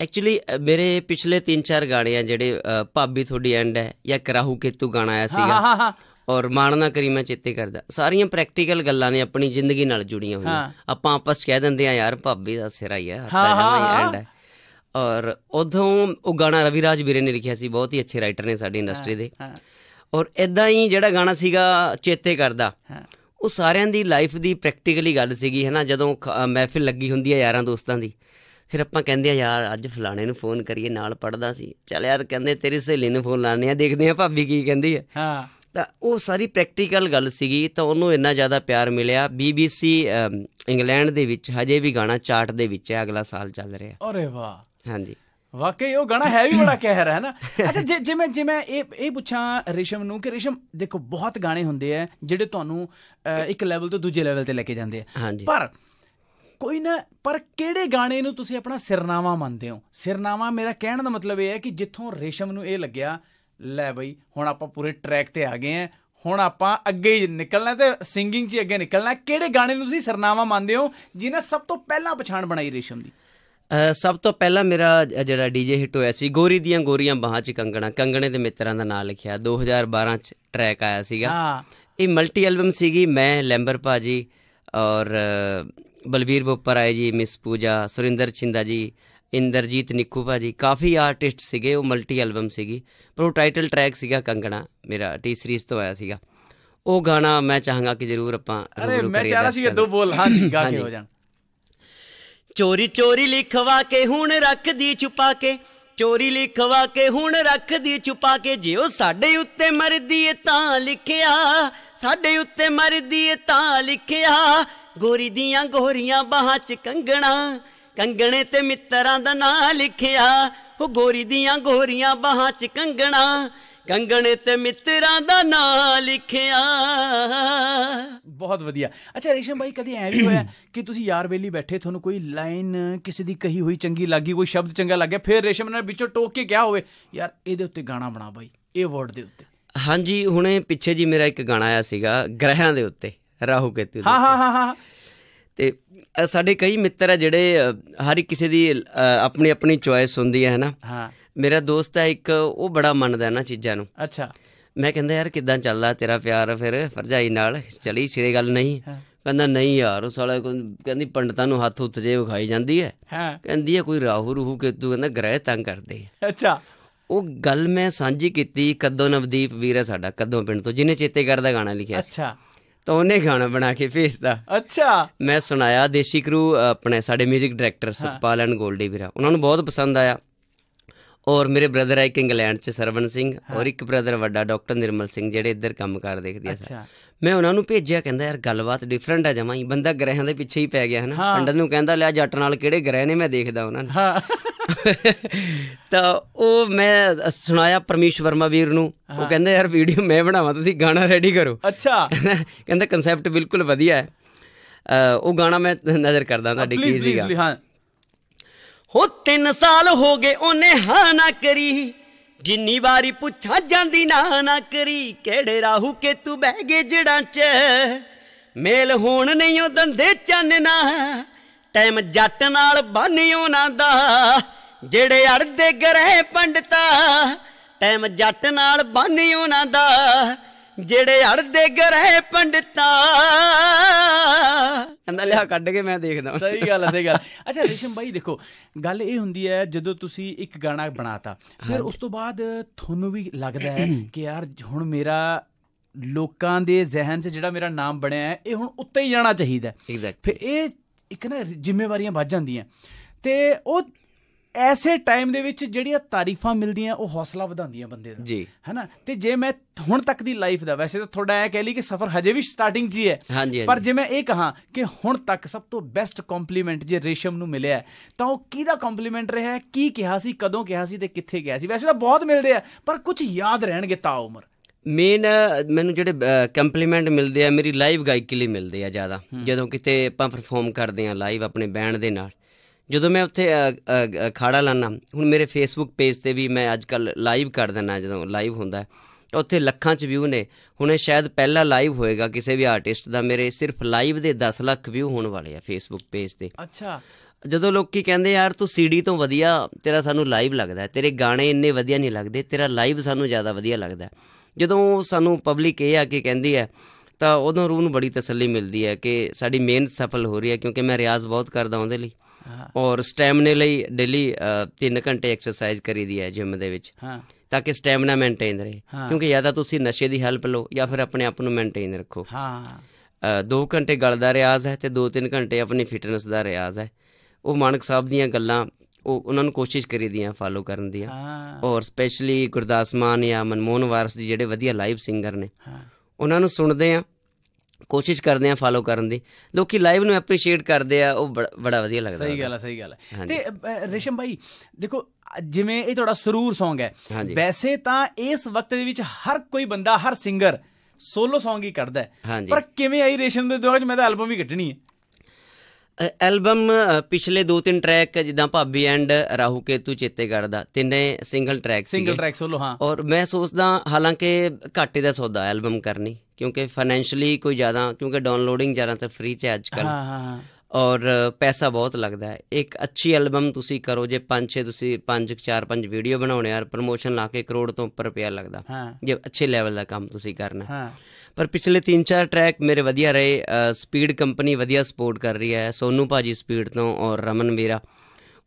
ਐਕਚੁਅਲੀ ਮੇਰੇ ਪਿਛਲੇ 3-4 ਗਾਣੇ ਆ ਜਿਹੜੇ ਭਾਬੀ ਤੁਹਾਡੀ ਐਂਡ ਹੈ ਜਾਂ ਕਰਾਹੂ ਕੇਤੂ ਗਾਣਾ ਆਇਆ ਸੀਗਾ ਹਾਂ ਹਾਂ ਔਰ ਮਾਣ ਨਾ ਕਰੀ ਮੈਂ ਚੇਤੇ ਕਰਦਾ ਸਾਰੀਆਂ ਪ੍ਰੈਕਟੀਕਲ ਗੱਲਾਂ ਨੇ ਆਪਣੀ ਜ਼ਿੰਦਗੀ ਨਾਲ ਜੁੜੀਆਂ ਹੋਈਆਂ ਆਪਾਂ ਆਪਸ ਕਹਿ ਦਿੰਦੇ ਆ ਯਾਰ ਭਾਬੀ ਦਾ ਸਿਰਾ ਹੀ ਆ ਹਾਂ ਹਾਂ ਐਂਡ ਹੈ ਔਰ ਉਦੋਂ ਉਹ ਗਾਣਾ ਰਵੀ ਰਾਜ ਵੀਰੇ ਨੇ ਲਿਖਿਆ ਸੀ ਬਹੁਤ ਹੀ ਅੱਛੇ ਰਾਈਟਰ ਨੇ ਸਾਡੀ ਇੰਡਸਟਰੀ ਦੇ ਔਰ ਇਦਾਂ ਹੀ ਜਿਹੜਾ ਗਾਣਾ ਸੀਗਾ ਚੇਤੇ ਕਰਦਾ ਉਹ ਸਾਰਿਆਂ ਦੀ ਲਾਈਫ ਦੀ ਪ੍ਰੈਕਟੀਕਲੀ ਗੱਲ ਸੀਗੀ ਹੈ ਨਾ ਜਦੋਂ ਮਹਿਫਿਲ ਲੱਗੀ ਹੁੰਦੀ ਹੈ ਯਾਰਾਂ ਦੋਸਤਾਂ ਦੀ ਫਿਰ ਆਪਾਂ ਕਹਿੰਦੇ ਆ ਯਾਰ ਅੱਜ ਫਲਾਣੇ ਨੂੰ ਫੋਨ ਕਰੀਏ ਨਾਲ ਪੜਦਾ ਸੀ ਚੱਲ ਯਾਰ ਕਹਿੰਦੇ ਤੇਰੀ ਸਹੇਲੀ ਨੂੰ ਫੋਨ ਲਾਣੇ ਆ ਦੇਖਦੇ ਆ ਭਾਬੀ ਕੀ ਕਹਿੰਦੀ ਹੈ ਹਾਂ ਤਾਂ ਉਹ ਸਾਰੀ ਪ੍ਰੈਕਟੀਕਲ ਗੱਲ ਸੀਗੀ ਤਾਂ ਉਹਨੂੰ ਇੰਨਾ ਜ਼ਿਆਦਾ ਪਿਆਰ ਮਿਲਿਆ BBC ਇੰਗਲੈਂਡ ਦੇ ਵਿੱਚ ਹਜੇ ਵੀ ਗਾਣਾ ਚਾਰਟ ਦੇ ਵਿੱਚ ਹੈ ਅਗਲਾ ਸਾਲ ਚੱਲ ਰਿਹਾ ਅਰੇ ਵਾਹ ਹਾਂਜੀ ਵਾਕਈ ਉਹ ਗਾਣਾ ਹੈ ਵੀ ਬੜਾ ਕਹਿਰ ਹੈ ਨਾ ਅੱਛਾ ਜੇ ਜੇ ਮੈਂ ਜੇ ਮੈਂ ਇਹ ਇਹ ਪੁੱਛਾਂ ਰਿਸ਼ਮ ਨੂੰ ਕਿ ਰਿਸ਼ਮ ਦੇਖੋ ਬਹੁਤ ਗਾਣੇ ਹੁੰਦੇ ਆ ਜਿਹੜੇ ਤੁਹਾਨੂੰ ਇੱਕ ਲੈਵਲ ਤੋਂ ਦੂਜੇ ਲੈਵਲ ਤੇ ਲੈ ਕੇ ਜਾਂਦੇ ਆ ਪਰ ਕੋਈ ਨਾ ਪਰ ਕਿਹੜੇ ਗਾਣੇ ਨੂੰ ਤੁਸੀਂ ਆਪਣਾ ਸਿਰਨਾਵਾ ਮੰਨਦੇ ਹੋ ਸਿਰਨਾਵਾ ਮੇਰਾ ਕਹਿਣ ਦਾ ਮਤਲਬ ਇਹ ਹੈ ਕਿ ਜਿੱਥੋਂ ਰੇਸ਼ਮ ਨੂੰ ਇਹ ਲੱਗਿਆ ਲੈ ਬਈ ਹੁਣ ਆਪਾਂ ਪੂਰੇ ਟਰੈਕ ਤੇ ਆ ਗਏ ਆ ਹੁਣ ਆਪਾਂ ਅੱਗੇ ਹੀ ਨਿਕਲਣਾ ਤੇ ਸਿੰਗਿੰਗ 'ਚ ਅੱਗੇ ਨਿਕਲਣਾ ਕਿਹੜੇ ਗਾਣੇ ਨੂੰ ਤੁਸੀਂ ਸਰਨਾਮਾ ਮੰਨਦੇ ਹੋ ਜਿਨੇ ਸਭ ਤੋਂ ਪਹਿਲਾਂ ਪਛਾਣ ਬਣਾਈ ਰੇਸ਼ਮ ਦੀ ਸਭ ਤੋਂ ਪਹਿਲਾਂ ਮੇਰਾ ਜਿਹੜਾ ਡੀਜੇ ਹਿੱਟ ਹੋਇਆ ਸੀ ਗੋਰੀ ਦੀਆਂ ਗੋਰੀਆਂ ਬਾਹਾਂ 'ਚ ਕੰਗਣਾ ਕੰਗਣੇ ਦੇ ਮਿੱਤਰਾਂ ਦਾ ਨਾਮ ਲਿਖਿਆ 2012 'ਚ ਟਰੈਕ ਆਇਆ ਸੀਗਾ ਹਾਂ ਇਹ ਮਲਟੀ ਐਲਬਮ ਸੀਗੀ ਮੈਂ ਲੈਂਬਰ ਭਾਜੀ ਔਰ ਬਲਵੀਰ ਬੋਪਰ ਆਏ ਜੀ ਮਿਸ ਪੂਜਾ ਸੁਰਿੰਦਰ ਚਿੰਦਾ ਜੀ ਇੰਦਰਜੀਤ ਨਿੱਕੂ ਭਾਜੀ ਕਾਫੀ ਆਰਟਿਸਟ ਸੀਗੇ ਉਹ ਮਲਟੀ ਐਲਬਮ ਸੀਗੀ ਪਰ ਉਹ ਟਾਈਟਲ ਟਰੈਕ ਸੀਗਾ ਕੰਗਣਾ ਮੇਰਾ ਟੀ ਸੀਰੀਜ਼ ਤੋਂ ਆਇਆ ਸੀਗਾ ਉਹ ਗਾਣਾ ਮੈਂ ਚਾਹਾਂਗਾ ਕਿ ਜ਼ਰੂਰ ਆਪਾਂ ਅਰੇ ਮੈਂ ਚਾਹ ਰਿਹਾ ਸੀ ਦੋ ਬੋਲ ਹਾਂ ਜੀ ਗਾ ਕੇ ਹੋ ਜਾਣ ਚੋਰੀ ਚੋਰੀ ਲਿਖਵਾ ਕੇ ਹੁਣ ਰੱਖਦੀ ਛੁਪਾ ਕੇ ਚੋਰੀ ਲਿਖਵਾ ਕੇ ਹੁਣ ਰੱਖਦੀ ਛੁਪਾ ਕੇ ਜੇ ਉਹ ਸਾਡੇ ਉੱਤੇ ਮਰਦੀ ਏ ਤਾਂ ਲਿਖਿਆ ਸਾਡੇ ਉੱਤੇ ਮਰਦੀ ਏ ਤਾਂ ਲਿਖਿਆ ਗੋਰੀ ਦੀਆਂ ਗੋਰੀਆਂ ਬਾਹਾਂ ਚ ਕੰਗਣਾ ਕੰਗਣੇ ਤੇ ਮਿੱਤਰਾਂ ਦਾ ਨਾਂ ਲਿਖਿਆ ਉਹ ਗੋਰੀ ਦੀਆਂ ਗੋਰੀਆਂ ਬਾਹਾਂ 'ਚ ਕੰਗਣਾ ਕੰਗਣੇ ਤੇ ਮਿੱਤਰਾਂ ਦਾ ਨਾਂ ਲਿਖਿਆ ਬਹੁਤ ਵਧੀਆ ਅੱਛਾ ਰੇਸ਼ਮ ਭਾਈ ਕਦੀ ਐ ਵੀ ਹੋਇਆ ਕਿ ਤੁਸੀਂ ਯਾਰ ਬੇਲੀ ਬੈਠੇ ਤੁਹਾਨੂੰ ਕੋਈ ਲਾਈਨ ਕਿਸੇ ਦੀ ਕਹੀ ਹੋਈ ਚੰਗੀ ਲੱਗੀ ਕੋਈ ਸ਼ਬਦ ਚੰਗਾ ਲੱਗਿਆ ਫਿਰ ਰੇਸ਼ਮ ਨੇ ਵਿੱਚੋਂ ਟੋਕ ਕੇ ਕਿਹਾ ਹੋਵੇ ਯਾਰ ਇਹਦੇ ਉੱਤੇ ਗਾਣਾ ਬਣਾ ਬਾਈ ਇਹ ਵਰਡ ਦੇ ਉੱਤੇ ਹਾਂਜੀ ਹੁਣੇ ਪਿੱਛੇ ਜੀ ਮੇਰਾ ਇੱਕ ਗਾਣਾ ਆਇਆ ਸੀਗਾ ਗ੍ਰਹਿਆਂ ਦੇ ਉੱਤੇ ਰਾਹੂ ਕੇਤੂ ਹਾਂ ਹਾਂ ਹਾਂ ਸਾਡੇ ਕਈ ਮਿੱਤਰ ਆ ਜਿਹੜੇ ਹਰ ਕਿਸੇ ਦੀ ਆਪਣੀ ਆਪਣੀ ਚੁਆਇਸ ਹੁੰਦੀ ਹੈ ਨਾ ਹਾਂ ਮੇਰਾ ਦੋਸਤ ਹੈ ਇੱਕ ਉਹ ਬੜਾ ਮੰਨਦਾ ਨਾ ਚੀਜ਼ਾਂ ਨੂੰ ਅੱਛਾ ਮੈਂ ਕਹਿੰਦਾ ਯਾਰ ਕਿਦਾਂ ਚੱਲਦਾ ਤੇਰਾ ਪਿਆਰ ਫਿਰ ਫਰਜਾਈ ਨਾਲ ਚਲੀ ਸਿਰੇ ਗੱਲ ਨਹੀਂ ਕਹਿੰਦਾ ਨਹੀਂ ਯਾਰ ਉਸ ਵਾਲਾ ਕਹਿੰਦੀ ਪੰਡਤਾਂ ਨੂੰ ਹੱਥ ਉੱਤੇ ਜੇ ਵਿਖਾਈ ਜਾਂਦੀ ਹੈ ਕਹਿੰਦੀ ਹੈ ਕੋਈ ਰਾਹੂ ਰੂਹ ਕੇਤੂ ਕਹਿੰਦਾ ਗ੍ਰਹਿ ਤੰਗ ਕਰਦੇ ਅੱਛਾ ਉਹ ਗੱਲ ਮੈਂ ਸਾਂਝੀ ਕੀਤੀ ਕਦੋਂ ਨਵਦੀਪ ਹੈ ਸਾਡਾ ਕਦੋਂ ਪਿੰਡ ਤੋਂ ਜਿਹਨੇ ਚੇਤੇ ਕਰਦਾ ਗਾਣਾ ਲਿਖਿਆ ਅੱਛਾ ਤਾਂ ਉਹਨੇ ਗਾਣਾ ਬਣਾ ਕੇ ਭੇਜਦਾ ਅੱਛਾ ਮੈਂ ਸੁਣਾਇਆ ਦੇਸ਼ੀ ਕਰੂ ਆਪਣੇ ਸਾਡੇ 뮤직 ਡਾਇਰੈਕਟਰ ਸਤਪਾਲ ਐਂਡ ਗੋਲਡੀ ਵੀਰਾ ਉਹਨਾਂ ਨੂੰ ਬਹੁਤ ਪਸੰਦ ਆਇਆ ਔਰ ਮੇਰੇ ਬ੍ਰਦਰ ਆਇਕ ਇੰਗਲੈਂਡ ਚ ਸਰਵਨ ਸਿੰਘ ਔਰ ਇੱਕ ਬ੍ਰਦਰ ਵੱਡਾ ਡਾਕਟਰ ਨਿਰਮਲ ਸਿੰਘ ਜਿਹੜੇ ਇੱਧਰ ਕੰਮ ਕਰ ਦੇਖਦੇ ਆ ਅੱਛਾ ਮੈਂ ਉਹਨਾਂ ਨੂੰ ਭੇਜਿਆ ਕਹਿੰਦਾ ਯਾਰ ਗੱਲਬਾਤ ਡਿਫਰੈਂਟ ਆ ਜਮਾਈ ਬੰਦਾ ਗ੍ਰਹਿਆਂ ਦੇ ਪਿੱਛੇ ਹੀ ਪੈ ਗਿਆ ਹਨਾ ਪੰਡਤ ਨੂੰ ਕਹਿੰਦਾ ਲਿਆ ਜੱਟ ਨਾਲ ਕਿਹੜੇ ਗ੍ਰਹਿ ਨੇ ਮੈਂ ਦੇਖਦਾ ਉਹਨਾਂ ਨੂੰ ਹਾਂ ਤਾਂ ਉਹ ਮੈਂ ਸੁਣਾਇਆ ਪਰਮੇਸ਼ ਵਰਮਾ ਵੀਰ ਨੂੰ ਉਹ ਕਹਿੰਦਾ ਯਾਰ ਵੀਡੀਓ ਮੈਂ ਬਣਾਵਾਂ ਤੁਸੀਂ ਗਾਣਾ ਰੈਡੀ ਕਰੋ ਅੱਛਾ ਕਹਿੰਦਾ ਕਨਸੈਪਟ ਬਿਲਕੁਲ ਵਧੀਆ ਹੈ ਉਹ ਗਾਣਾ ਮੈਂ ਨਜ਼ਰ ਕਰਦਾ ਤੁਹਾਡੀ ਕੀ ਸੀਗਾ ਹਾਂ ਹੋ 3 ਸਾਲ ਹੋ ਗਏ ਉਹਨੇ ਹਾਂ ਨਾ ਕਰੀ ਜਿੰਨੀ ਵਾਰੀ ਪੁੱਛਾ ਜਾਂਦੀ ਨਾ ਨਾ ਕਰੀ ਕਿਹੜੇ ਰਾਹੂ ਕੇ ਤੂੰ ਬਹਿ ਗਏ ਜੜਾਂ 'ਚ ਮੇਲ ਹੋਣ ਨਹੀਂ ਉਹ ਦੰਦੇ ਚੰਨ ਨਾ ਟਾਈਮ ਜੱਟ ਨਾਲ ਬੰਨਿਓ ਨਾ ਦਾ ਜਿਹੜੇ ਅੜਦੇ ਗਰੇ ਪੰਡਤਾ ਟਾਈਮ ਜੱਟ ਨਾਲ ਬੰਨੀ ਉਹਨਾਂ ਦਾ ਜਿਹੜੇ ਅੜਦੇ ਗਰੇ ਪੰਡਤਾ ਕਹਿੰਦਾ ਲਿਆ ਕੱਢ ਕੇ ਮੈਂ ਦੇਖਦਾ ਸਹੀ ਗੱਲ ਹੈ ਸਹੀ ਗੱਲ ਅੱਛਾ ਰਿਸ਼ਮ ਭਾਈ ਦੇਖੋ ਗੱਲ ਇਹ ਹੁੰਦੀ ਹੈ ਜਦੋਂ ਤੁਸੀਂ ਇੱਕ ਗਾਣਾ ਬਣਾਤਾ ਫਿਰ ਉਸ ਤੋਂ ਬਾਅਦ ਤੁਹਾਨੂੰ ਵੀ ਲੱਗਦਾ ਹੈ ਕਿ ਯਾਰ ਹੁਣ ਮੇਰਾ ਲੋਕਾਂ ਦੇ ਜ਼ਿਹਨ 'ਚ ਜਿਹੜਾ ਮੇਰਾ ਨਾਮ ਬਣਿਆ ਹੈ ਇਹ ਹੁਣ ਉੱਤੇ ਹੀ ਜਾਣਾ ਚਾਹੀਦਾ ਹੈ ਫਿਰ ਇਹ ਇੱਕ ਨਾ ਜ਼ਿੰਮੇਵਾਰੀਆਂ ਵੱਜ ਜਾਂਦੀਆਂ ਤੇ ਉਹ ਐਸੇ ਟਾਈਮ ਦੇ ਵਿੱਚ ਜਿਹੜੀਆਂ ਤਾਰੀਫਾਂ ਮਿਲਦੀਆਂ ਉਹ ਹੌਸਲਾ ਵਧਾਉਂਦੀਆਂ ਬੰਦੇ ਦਾ ਜੀ ਹੈਨਾ ਤੇ ਜੇ ਮੈਂ ਹੁਣ ਤੱਕ ਦੀ ਲਾਈਫ ਦਾ ਵੈਸੇ ਤਾਂ ਥੋੜਾ ਐ ਕਹਿ ਲਈ ਕਿ ਸਫ਼ਰ ਹਜੇ ਵੀ ਸਟਾਰਟਿੰਗ 'ਚ ਹੀ ਹੈ ਪਰ ਜੇ ਮੈਂ ਇਹ ਕਹਾ ਕਿ ਹੁਣ ਤੱਕ ਸਭ ਤੋਂ ਬੈਸਟ ਕੰਪਲੀਮੈਂਟ ਜੇ ਰੇਸ਼ਮ ਨੂੰ ਮਿਲਿਆ ਤਾਂ ਉਹ ਕਿਹਦਾ ਕੰਪਲੀਮੈਂਟ ਰਿਹਾ ਕੀ ਕਿਹਾ ਸੀ ਕਦੋਂ ਕਿਹਾ ਸੀ ਤੇ ਕਿੱਥੇ ਗਿਆ ਸੀ ਵੈਸੇ ਤਾਂ ਬਹੁਤ ਮਿਲਦੇ ਆ ਪਰ ਕੁਝ ਯਾਦ ਰਹਿਣਗੇ ਤਾਂ ਉਮਰ ਮੇਨ ਮੈਨੂੰ ਜਿਹੜੇ ਕੰਪਲੀਮੈਂਟ ਮਿਲਦੇ ਆ ਮੇਰੀ ਲਾਈਵ ਗਾਇਕੀ ਲਈ ਮਿਲਦੇ ਆ ਜ਼ਿਆਦਾ ਜਦੋਂ ਕਿਤੇ ਆਪਾਂ ਪਰਫਾਰਮ ਕਰਦੇ ਆ ਲਾਈਵ ਆਪਣੇ ਬੈਂਡ ਦੇ ਨਾਲ ਜਦੋਂ ਮੈਂ ਉੱਥੇ ਖਾੜਾ ਲਾਣਾ ਹੁਣ ਮੇਰੇ ਫੇਸਬੁੱਕ ਪੇਜ ਤੇ ਵੀ ਮੈਂ ਅੱਜ ਕੱਲ ਲਾਈਵ ਕਰ ਦਿੰਦਾ ਜਦੋਂ ਲਾਈਵ ਹੁੰਦਾ ਉੱਥੇ ਲੱਖਾਂ ਚ ਵਿਊ ਨੇ ਹੁਣੇ ਸ਼ਾਇਦ ਪਹਿਲਾ ਲਾਈਵ ਹੋਏਗਾ ਕਿਸੇ ਵੀ ਆਰਟਿਸਟ ਦਾ ਮੇਰੇ ਸਿਰਫ ਲਾਈਵ ਦੇ 10 ਲੱਖ ਵਿਊ ਹੋਣ ਵਾਲੇ ਆ ਫੇਸਬੁੱਕ ਪੇਜ ਤੇ ਅੱਛਾ ਜਦੋਂ ਲੋਕੀ ਕਹਿੰਦੇ ਯਾਰ ਤੂੰ ਸੀਡੀ ਤੋਂ ਵਧੀਆ ਤੇਰਾ ਸਾਨੂੰ ਲਾਈਵ ਲੱਗਦਾ ਤੇਰੇ ਗਾਣੇ ਇੰਨੇ ਵਧੀਆ ਨਹੀਂ ਲੱਗਦੇ ਤੇਰਾ ਲਾਈਵ ਸਾਨੂੰ ਜ਼ਿਆਦਾ ਵਧੀਆ ਲੱਗਦਾ ਜਦੋਂ ਸਾਨੂੰ ਪਬਲਿਕ ਇਹ ਆ ਕੇ ਕਹਿੰਦੀ ਹੈ ਤਾਂ ਉਦੋਂ ਰੂਹ ਨੂੰ ਬੜੀ ਤਸੱਲੀ ਮਿਲਦੀ ਹੈ ਕਿ ਸਾਡੀ ਮਿਹਨਤ ਸਫਲ ਹੋ ਰਹੀ ਹੈ ਕਿਉਂਕਿ ਮੈਂ ਰਿਆਜ਼ ਬਹੁਤ ਕਰਦਾ ਉਹਦੇ ਲਈ ਔਰ ਸਟੈਮਿਨੇ ਲਈ ਡੇਲੀ 3 ਘੰਟੇ ਐਕਸਰਸਾਈਜ਼ ਕਰੀਦੀ ਹੈ ਜਿਮ ਦੇ ਵਿੱਚ ਹਾਂ ਤਾਂ ਕਿ ਸਟੈਮਿਨਾ ਮੇਨਟੇਨ ਰਹੇ ਕਿਉਂਕਿ ਜਾਂ ਤਾਂ ਤੁਸੀਂ ਨਸ਼ੇ ਦੀ ਹੈਲਪ ਲਓ ਜਾਂ ਫਿਰ ਆਪਣੇ ਆਪ ਨੂੰ ਮੇਨਟੇਨ ਰੱਖੋ ਹਾਂ 2 ਘੰਟੇ ਗਲ ਦਾ ਰਿਆਜ਼ ਹੈ ਤੇ 2-3 ਘੰਟੇ ਆਪਣੀ ਫਿਟਨੈਸ ਦਾ ਰਿਆਜ਼ ਹੈ ਉਹ ਮਾਨਕ ਸਾਹਿਬ ਦੀਆਂ ਗੱਲਾਂ ਉਹ ਉਹਨਾਂ ਨੂੰ ਕੋਸ਼ਿਸ਼ ਕਰੀ ਦੀਆਂ ਫਾਲੋ ਕਰਨ ਦੀਆਂ ਔਰ ਸਪੈਸ਼ਲੀ ਗੁਰਦਾਸ ਮਾਨ ਜਾਂ ਮਨਮੋਹਨ ਵਾਰਸ ਜਿਹੜੇ ਵਧੀਆ ਲਾਈਵ ਸਿੰਗਰ ਨੇ ਉਹਨਾਂ ਨੂੰ ਸੁਣਦੇ ਆ ਕੋਸ਼ਿਸ਼ ਕਰਦੇ ਆ ਫਾਲੋ ਕਰਨ ਦੀ ਲੋਕੀ ਲਾਈਵ ਨੂੰ ਐਪਰੀਸ਼ੀਏਟ ਕਰਦੇ ਆ ਉਹ ਬੜਾ ਵਧੀਆ ਲੱਗਦਾ ਸਹੀ ਗੱਲ ਹੈ ਸਹੀ ਗੱਲ ਹੈ ਤੇ ਰਿਸ਼ਮ ਭਾਈ ਦੇਖੋ ਜਿਵੇਂ ਇਹ ਤੁਹਾਡਾ ਸਰੂਰ Song ਹੈ ਵੈਸੇ ਤਾਂ ਇਸ ਵਕਤ ਦੇ ਵਿੱਚ ਹਰ ਕੋਈ ਬੰਦਾ ਹਰ ਸਿੰਗਰ ਸੋਲੋ Song ਹੀ ਕੱਢਦਾ ਪਰ ਕਿਵੇਂ ਆਈ ਰੇਸ਼ਮ ਦੇ ਦੋਹਾਂ 'ਚ ਮੈਂ ਤਾਂ ਐਲਬਮ ਹੀ ਕੱਢਣੀ ਹੈ ਐਲਬਮ ਪਿਛਲੇ ਦੋ ਤਿੰਨ ਟਰੈਕ ਜਿੱਦਾਂ ਭਾਬੀ ਐਂਡ ਰਾਹੂ ਕੇਤੂ ਚੇਤੇਗੜ ਦਾ ਤਿੰਨੇ ਸਿੰਗਲ ਟਰੈਕ ਸੀ ਸਿੰਗਲ ਟਰੈਕ ਸੋਲੋ ਹਾਂ ਔਰ ਮੈਂ ਸੋਚਦਾ ਹਾਲਾਂਕਿ ਘਾਟੇ ਦਾ ਸੌਦਾ ਐਲਬਮ ਕਰਨੀ क्योंकि फाइनेंशियली कोई ਜ਼ਿਆਦਾ क्योंकि ਫ੍ਰੀ ਚ ਹੈ ਅੱਜ ਕੱਲ ਹਾਂ ਹਾਂ ਔਰ ਪੈਸਾ ਬਹੁਤ ਲੱਗਦਾ ਹੈ ਇੱਕ ਅੱਛੀ ਐਲਬਮ ਤੁਸੀਂ ਕਰੋ ਜੇ 5-6 ਤੁਸੀਂ 5 4-5 ਵੀਡੀਓ ਬਣਾਉਣੇ ਆ ਪ੍ਰੋਮੋਸ਼ਨ ਲਾ ਕੇ ਕਰੋੜ ਤੋਂ ਉੱਪਰ ਰੁਪਿਆ ਲੱਗਦਾ ਜੇ ਅੱਛੇ ਲੈਵਲ ਦਾ ਕੰਮ ਤੁਸੀਂ ਕਰਨਾ ਹਾਂ ਪਰ ਪਿਛਲੇ 3-4 ਟਰੈਕ ਮੇਰੇ ਵਧੀਆ ਰਹੇ ਸਪੀਡ ਕੰਪਨੀ ਵਧੀਆ ਸਪੋਰਟ ਕਰ ਰਹੀ ਹੈ ਸੋਨੂ ਭਾਜੀ ਸਪੀਡ ਤੋਂ ਔਰ ਰਮਨ ਮੇਰਾ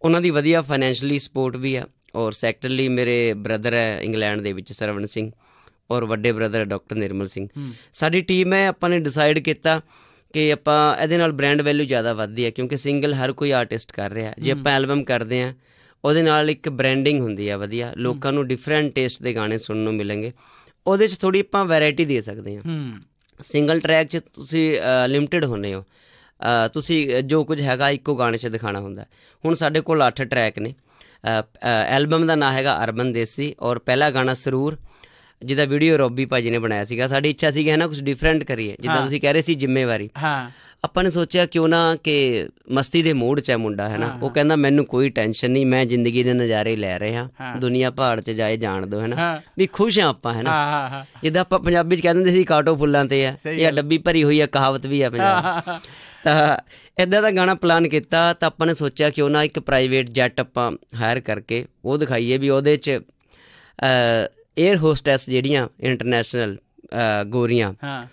ਉਹਨਾਂ ਦੀ ਵਧੀਆ ਫਾਈਨੈਂਸ਼ਲੀ ਸਪੋਰਟ ਵੀ ਆ ਔਰ ਸੈਕਟਰਲੀ ਮੇਰੇ ਬ੍ਰਦਰ ਹੈ ਇੰਗਲੈਂਡ ਦੇ ਵਿੱਚ ਸਰਵਨ ਸਿੰਘ ਔਰ ਵੱਡੇ ਬ੍ਰਦਰ ਡਾਕਟਰ ਨਿਰਮਲ ਸਿੰਘ ਸਾਡੀ ਟੀਮ ਹੈ ਆਪਾਂ ਨੇ ਡਿਸਾਈਡ ਕੀਤਾ ਕਿ ਆਪਾਂ ਇਹਦੇ ਨਾਲ ਬ੍ਰਾਂਡ ਵੈਲਿਊ ਜ਼ਿਆਦਾ ਵੱਧਦੀ ਹੈ ਕਿਉਂਕਿ ਸਿੰਗਲ ਹਰ ਕੋਈ ਆਰਟਿਸਟ ਕਰ ਰਿਹਾ ਜੇ ਆਪਾਂ ਐਲਬਮ ਕਰਦੇ ਆ ਉਹਦੇ ਨਾਲ ਇੱਕ ਬ੍ਰਾਂਡਿੰਗ ਹੁੰਦੀ ਹੈ ਵਧੀਆ ਲੋਕਾਂ ਨੂੰ ਡਿਫਰੈਂਟ ਟੇਸਟ ਦੇ ਗਾਣੇ ਸੁਣਨ ਨੂੰ ਮਿਲਣਗੇ ਉਹਦੇ 'ਚ ਥੋੜੀ ਆਪਾਂ ਵੈਰਾਈਟੀ ਦੇ ਸਕਦੇ ਹਾਂ ਸਿੰਗਲ ਟਰੈਕ 'ਚ ਤੁਸੀਂ ਲਿਮਟਿਡ ਹੁੰਨੇ ਹੋ ਤੁਸੀਂ ਜੋ ਕੁਝ ਹੈਗਾ ਇੱਕੋ ਗਾਣੇ 'ਚ ਦਿਖਾਣਾ ਹੁੰਦਾ ਹੁਣ ਸਾਡੇ ਕੋਲ 8 ਟਰੈਕ ਨੇ ਐਲਬਮ ਦਾ ਨਾਮ ਹੈਗਾ ਅਰਬਨ ਦੇਸੀ ਔਰ ਪਹਿਲਾ ਗਾਣਾ ਸਰੂਰ ਜਿਹਦਾ ਵੀਡੀਓ ਰੋਬੀ ਭਾਜੀ ਨੇ ਬਣਾਇਆ ਸੀਗਾ ਸਾਡੀ ਇੱਛਾ ਸੀਗੀ ਹੈ ਨਾ ਕੁਝ ਡਿਫਰੈਂਟ ਕਰੀਏ ਜਿੱਦਾਂ ਤੁਸੀਂ ਕਹਿ ਰਹੇ ਸੀ ਜ਼ਿੰਮੇਵਾਰੀ ਹਾਂ ਆਪਾਂ ਨੇ ਸੋਚਿਆ ਕਿਉਂ ਨਾ ਕਿ ਮਸਤੀ ਦੇ ਮੂਡ 'ਚ ਹੈ ਮੁੰਡਾ ਹੈ ਨਾ ਉਹ ਕਹਿੰਦਾ ਮੈਨੂੰ ਕੋਈ ਟੈਨਸ਼ਨ ਨਹੀਂ ਮੈਂ ਜ਼ਿੰਦਗੀ ਦੇ ਨਜ਼ਾਰੇ ਲੈ ਰਿਹਾ ਦੁਨੀਆ ਪਹਾੜ 'ਚ ਜਾਏ ਜਾਣ ਦੋ ਹੈ ਨਾ ਵੀ ਖੁਸ਼ ਆ ਆਪਾਂ ਹੈ ਨਾ ਜਿੱਦਾਂ ਆਪਾਂ ਪੰਜਾਬੀ 'ਚ ਕਹਿੰਦੇ ਸੀ ਕਾਟੋ ਫੁੱਲਾਂ ਤੇ ਆ ਇਹ ਡੱਬੀ ਭਰੀ ਹੋਈ ਆ ਕਹਾਵਤ ਵੀ ਆ ਪੰਜਾਬ ਤਾਂ ਇਦਾਂ ਦਾ ਗਾਣਾ ਪਲਾਨ ਕੀਤਾ ਤਾਂ ਆਪਾਂ ਨੇ ਸੋਚਿਆ ਕਿਉਂ ਨਾ ਇੱਕ ਪ੍ਰਾਈਵੇਟ ਜੈਟ ਆਪਾਂ ਹਾਇਰ ਕਰਕੇ ਉਹ ਦਿਖਾਈਏ ਵੀ ਉਹਦੇ 'ਚ ਏਅਰ ਹੋਸਟੈਸ ਜਿਹੜੀਆਂ ਇੰਟਰਨੈਸ਼ਨਲ ਗੋਰੀਆਂ ਹਾਂ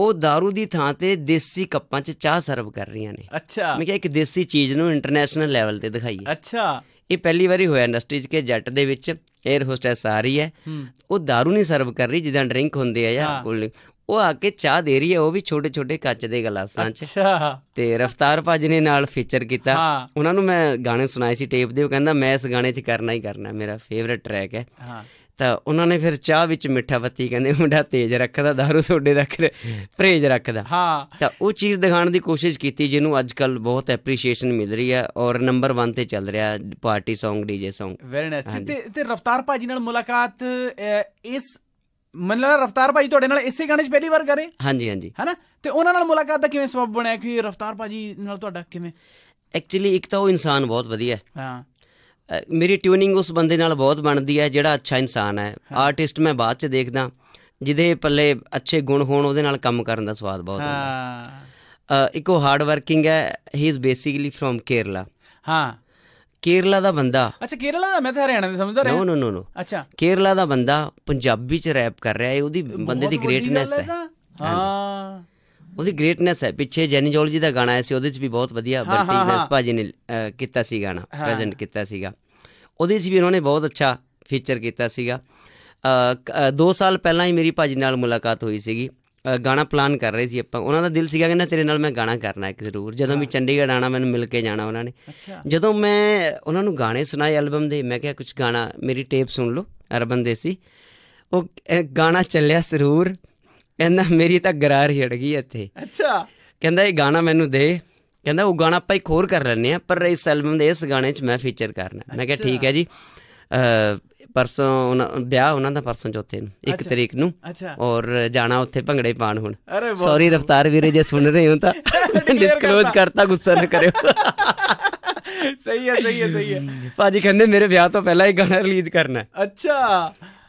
ਉਹ दारू ਦੀ ਥਾਂ ਤੇ ਦੇਸੀ ਕੱਪਾਂ 'ਚ ਚਾਹ ਸਰਵ ਕਰ ਰਹੀਆਂ ਨੇ ਅੱਛਾ ਮੈਂ ਕਿਹਾ ਇੱਕ ਦੇਸੀ ਚੀਜ਼ ਨੂੰ ਇੰਟਰਨੈਸ਼ਨਲ ਲੈਵਲ ਤੇ ਦਿਖਾਈਏ ਅੱਛਾ ਇਹ ਪਹਿਲੀ ਵਾਰੀ ਹੋਇਆ ਇੰਡਸਟਰੀ 'ਚ ਕਿ ਜੱਟ ਦੇ ਵਿੱਚ 에ਅਰ ਹੋਸਟੈਸ ਆ ਰਹੀ ਹੈ ਉਹ दारू ਨਹੀਂ ਸਰਵ ਕਰ ਰਹੀ ਜਿੱਦਾਂ ਡਰਿੰਕ ਹੁੰਦੇ ਆ ਜਾਂ ਕੋਲ ਉਹ ਆ ਕੇ ਚਾਹ ਦੇ ਰਹੀ ਹੈ ਉਹ ਵੀ ਛੋਟੇ ਛੋਟੇ ਕੱਚ ਦੇ ਗਲਾਸਾਂ 'ਚ ਅੱਛਾ ਤੇ ਰਫਤਾਰ ਭੱਜ ਨੇ ਨਾਲ ਫੀਚਰ ਕੀਤਾ ਉਹਨਾਂ ਨੂੰ ਮੈਂ ਗਾਣੇ ਸੁਣਾਏ ਸੀ ਟੇਪ ਦੇ ਉਹ ਕਹਿੰਦਾ ਮੈਂ ਇਸ ਗਾਣੇ 'ਚ ਕਰਨਾ ਹੀ ਕਰਨਾ ਮੇਰਾ ਫੇਵਰਿਟ ਟਰੈਕ ਹੈ ਹਾਂ ਤਾਂ ਉਹਨਾਂ ਨੇ ਫਿਰ ਚਾਹ ਵਿੱਚ ਮਿੱਠਾ ਪੱਤੀ ਕਹਿੰਦੇ ਮੁੰਡਾ ਤੇਜ਼ ਰੱਖਦਾ दारू ਸੋਡੇ ਦਾ ਫਰੇਜ ਰੱਖਦਾ ਹਾਂ ਤਾਂ ਉਹ ਚੀਜ਼ ਦਿਖਾਉਣ ਦੀ ਕੋਸ਼ਿਸ਼ ਕੀਤੀ ਜਿਹਨੂੰ ਅੱਜ ਕੱਲ ਬਹੁਤ ਐਪਰੀਸ਼ੀਏਸ਼ਨ ਮਿਲ ਰਹੀ ਹੈ ਔਰ ਨੰਬਰ 1 ਤੇ ਚੱਲ ਰਿਹਾ party Song DJ Song very nice ਤੇ ਤੇ ਰਫਤਾਰ ਭਾਜੀ ਨਾਲ ਮੁਲਾਕਾਤ ਇਸ ਮਨਲਾ ਰਫਤਾਰ ਭਾਜੀ ਤੁਹਾਡੇ ਨਾਲ ਇਸੇ ਗਾਣੇ 'ਚ ਪਹਿਲੀ ਵਾਰ ਕਰੇ ਹਾਂਜੀ ਹਾਂਜੀ ਹੈਨਾ ਤੇ ਉਹਨਾਂ ਨਾਲ ਮੁਲਾਕਾਤ ਦਾ ਕਿਵੇਂ ਸਬਬ ਬਣਿਆ ਕਿ ਰਫਤਾਰ ਭਾਜੀ ਨਾਲ ਤੁਹਾਡਾ ਕਿਵੇਂ ਐਕਚੁਅਲੀ ਇੱਕ ਤਾਂ ਉਹ ਇਨਸਾਨ ਬਹੁਤ ਵਧੀਆ ਹੈ ਹਾਂ ਮੇਰੀ ਟਿਊਨਿੰਗ ਉਸ ਬੰਦੇ ਨਾਲ ਬਹੁਤ ਬਣਦੀ ਹੈ ਜਿਹੜਾ ਅੱਛਾ ਇਨਸਾਨ ਹੈ ਆਰਟਿਸਟ ਮੈਂ ਬਾਅਦ ਚ ਦੇਖਦਾ ਜਿਹਦੇ ਪੱਲੇ ਅੱਛੇ ਗੁਣ ਹੋਣ ਉਹਦੇ ਨਾਲ ਕੰਮ ਕਰਨ ਦਾ ਸਵਾਦ ਬਹੁਤ ਹੁੰਦਾ ਹਾਂ ਇੱਕ ਉਹ ਹਾਰਡ ਵਰਕਿੰਗ ਹੈ he is basically from Kerala ਹਾਂ ਕੇਰਲਾ ਦਾ ਬੰਦਾ ਅੱਛਾ ਕੇਰਲਾ ਦਾ ਮੈਂ ਤਾਂ ਹਰਿਆਣਾ ਦੇ ਸਮਝਦਾ ਰਿਹਾ ਨੋ ਨੋ ਨੋ ਅੱਛਾ ਕੇਰਲਾ ਦਾ ਬੰਦਾ ਪੰਜਾਬੀ ਚ ਰੈਪ ਕਰ ਰਿਹਾ ਹੈ ਉਹਦੀ ਬੰਦੇ ਦੀ ਗ੍ਰੇਟਨੈਸ ਹੈ ਹਾਂ ਉਹਦੀ ਗ੍ਰੇਟਨੈਸ ਹੈ ਪਿੱਛੇ ਜੈਨੀਜੋਲੋਜੀ ਦਾ ਗਾਣਾ ਆਇਆ ਸੀ ਉਹਦੇ ਵਿੱਚ ਵੀ ਬਹੁਤ ਵਧੀਆ ਬੰਟੀ ਵੈਸ ਭਾਜੀ ਨੇ ਕੀਤਾ ਸੀ ਗਾਣਾ ਪ੍ਰੈਜ਼ੈਂਟ ਕੀਤਾ ਸੀਗਾ ਉਹਦੇ ਵਿੱਚ ਵੀ ਉਹਨਾਂ ਨੇ ਬਹੁਤ ਅੱਛਾ ਫੀਚਰ ਕੀਤਾ ਸੀਗਾ 2 ਸਾਲ ਪਹਿਲਾਂ ਹੀ ਮੇਰੀ ਭਾਜੀ ਨਾਲ ਮੁਲਾਕਾਤ ਹੋਈ ਸੀਗੀ ਗਾਣਾ ਪਲਾਨ ਕਰ ਰਹੇ ਸੀ ਆਪਾਂ ਉਹਨਾਂ ਦਾ ਦਿਲ ਸੀਗਾ ਕਹਿੰਦਾ ਤੇਰੇ ਨਾਲ ਮੈਂ ਗਾਣਾ ਕਰਨਾ ਇੱਕ ਜ਼ਰੂਰ ਜਦੋਂ ਵੀ ਚੰਡੀਗੜ੍ਹ ਆਣਾ ਮੈਨੂੰ ਮਿਲ ਕੇ ਜਾਣਾ ਉਹਨਾਂ ਨੇ ਜਦੋਂ ਮੈਂ ਉਹਨਾਂ ਨੂੰ ਗਾਣੇ ਸੁਣਾਏ ਐਲਬਮ ਦੇ ਮੈਂ ਕਿਹਾ ਕੁਝ ਗਾਣਾ ਮੇਰੀ ਟੇਪ ਸੁਣ ਲਓ ਅਰਬਨ ਦੇਸੀ ਉਹ ਗਾਣਾ ਚੱਲਿਆ ਜ਼ਰੂਰ ਕਹਿੰਦਾ ਮੇਰੀ ਤਾਂ ਗਰਾਰ ਹੀ ਅੜ ਗਈ ਇੱਥੇ ਅੱਛਾ ਕਹਿੰਦਾ ਇਹ ਗਾਣਾ ਮੈਨੂੰ ਦੇ ਕਹਿੰਦਾ ਉਹ ਗਾਣਾ ਆਪਾਂ ਇੱਕ ਹੋਰ ਕਰ ਲੈਣੇ ਆ ਪਰ ਇਸ ਐਲਬਮ ਦੇ ਇਸ ਗਾਣੇ 'ਚ ਮੈਂ ਫੀਚਰ ਕਰਨਾ ਮੈਂ ਕਿਹਾ ਠੀਕ ਹੈ ਜੀ ਪਰਸੋਂ ਵਿਆਹ ਉਹਨਾਂ ਦਾ ਪਰਸੋਂ ਚੌਥੇ ਨੂੰ 1 ਤਰੀਕ ਨੂੰ ਔਰ ਜਾਣਾ ਉੱਥੇ ਭੰਗੜੇ ਪਾਣ ਹੁਣ ਸੌਰੀ ਰਫਤਾਰ ਵੀਰੇ ਜੇ ਸੁਣ ਰਹੇ ਹੋ ਤਾਂ ਡਿਸਕਲੋਜ਼ ਕਰਤਾ ਗੁੱਸਾ ਨਾ ਕਰਿਓ ਸਹੀ ਹੈ ਸਹੀ ਹੈ ਸਹੀ ਹੈ ਭਾਜੀ ਕਹਿੰਦੇ ਮੇਰੇ ਵਿਆਹ ਤੋਂ ਪਹਿਲਾਂ ਇਹ ਗਾਣਾ ਰਿਲੀਜ਼ ਕਰਨਾ ਅੱਛਾ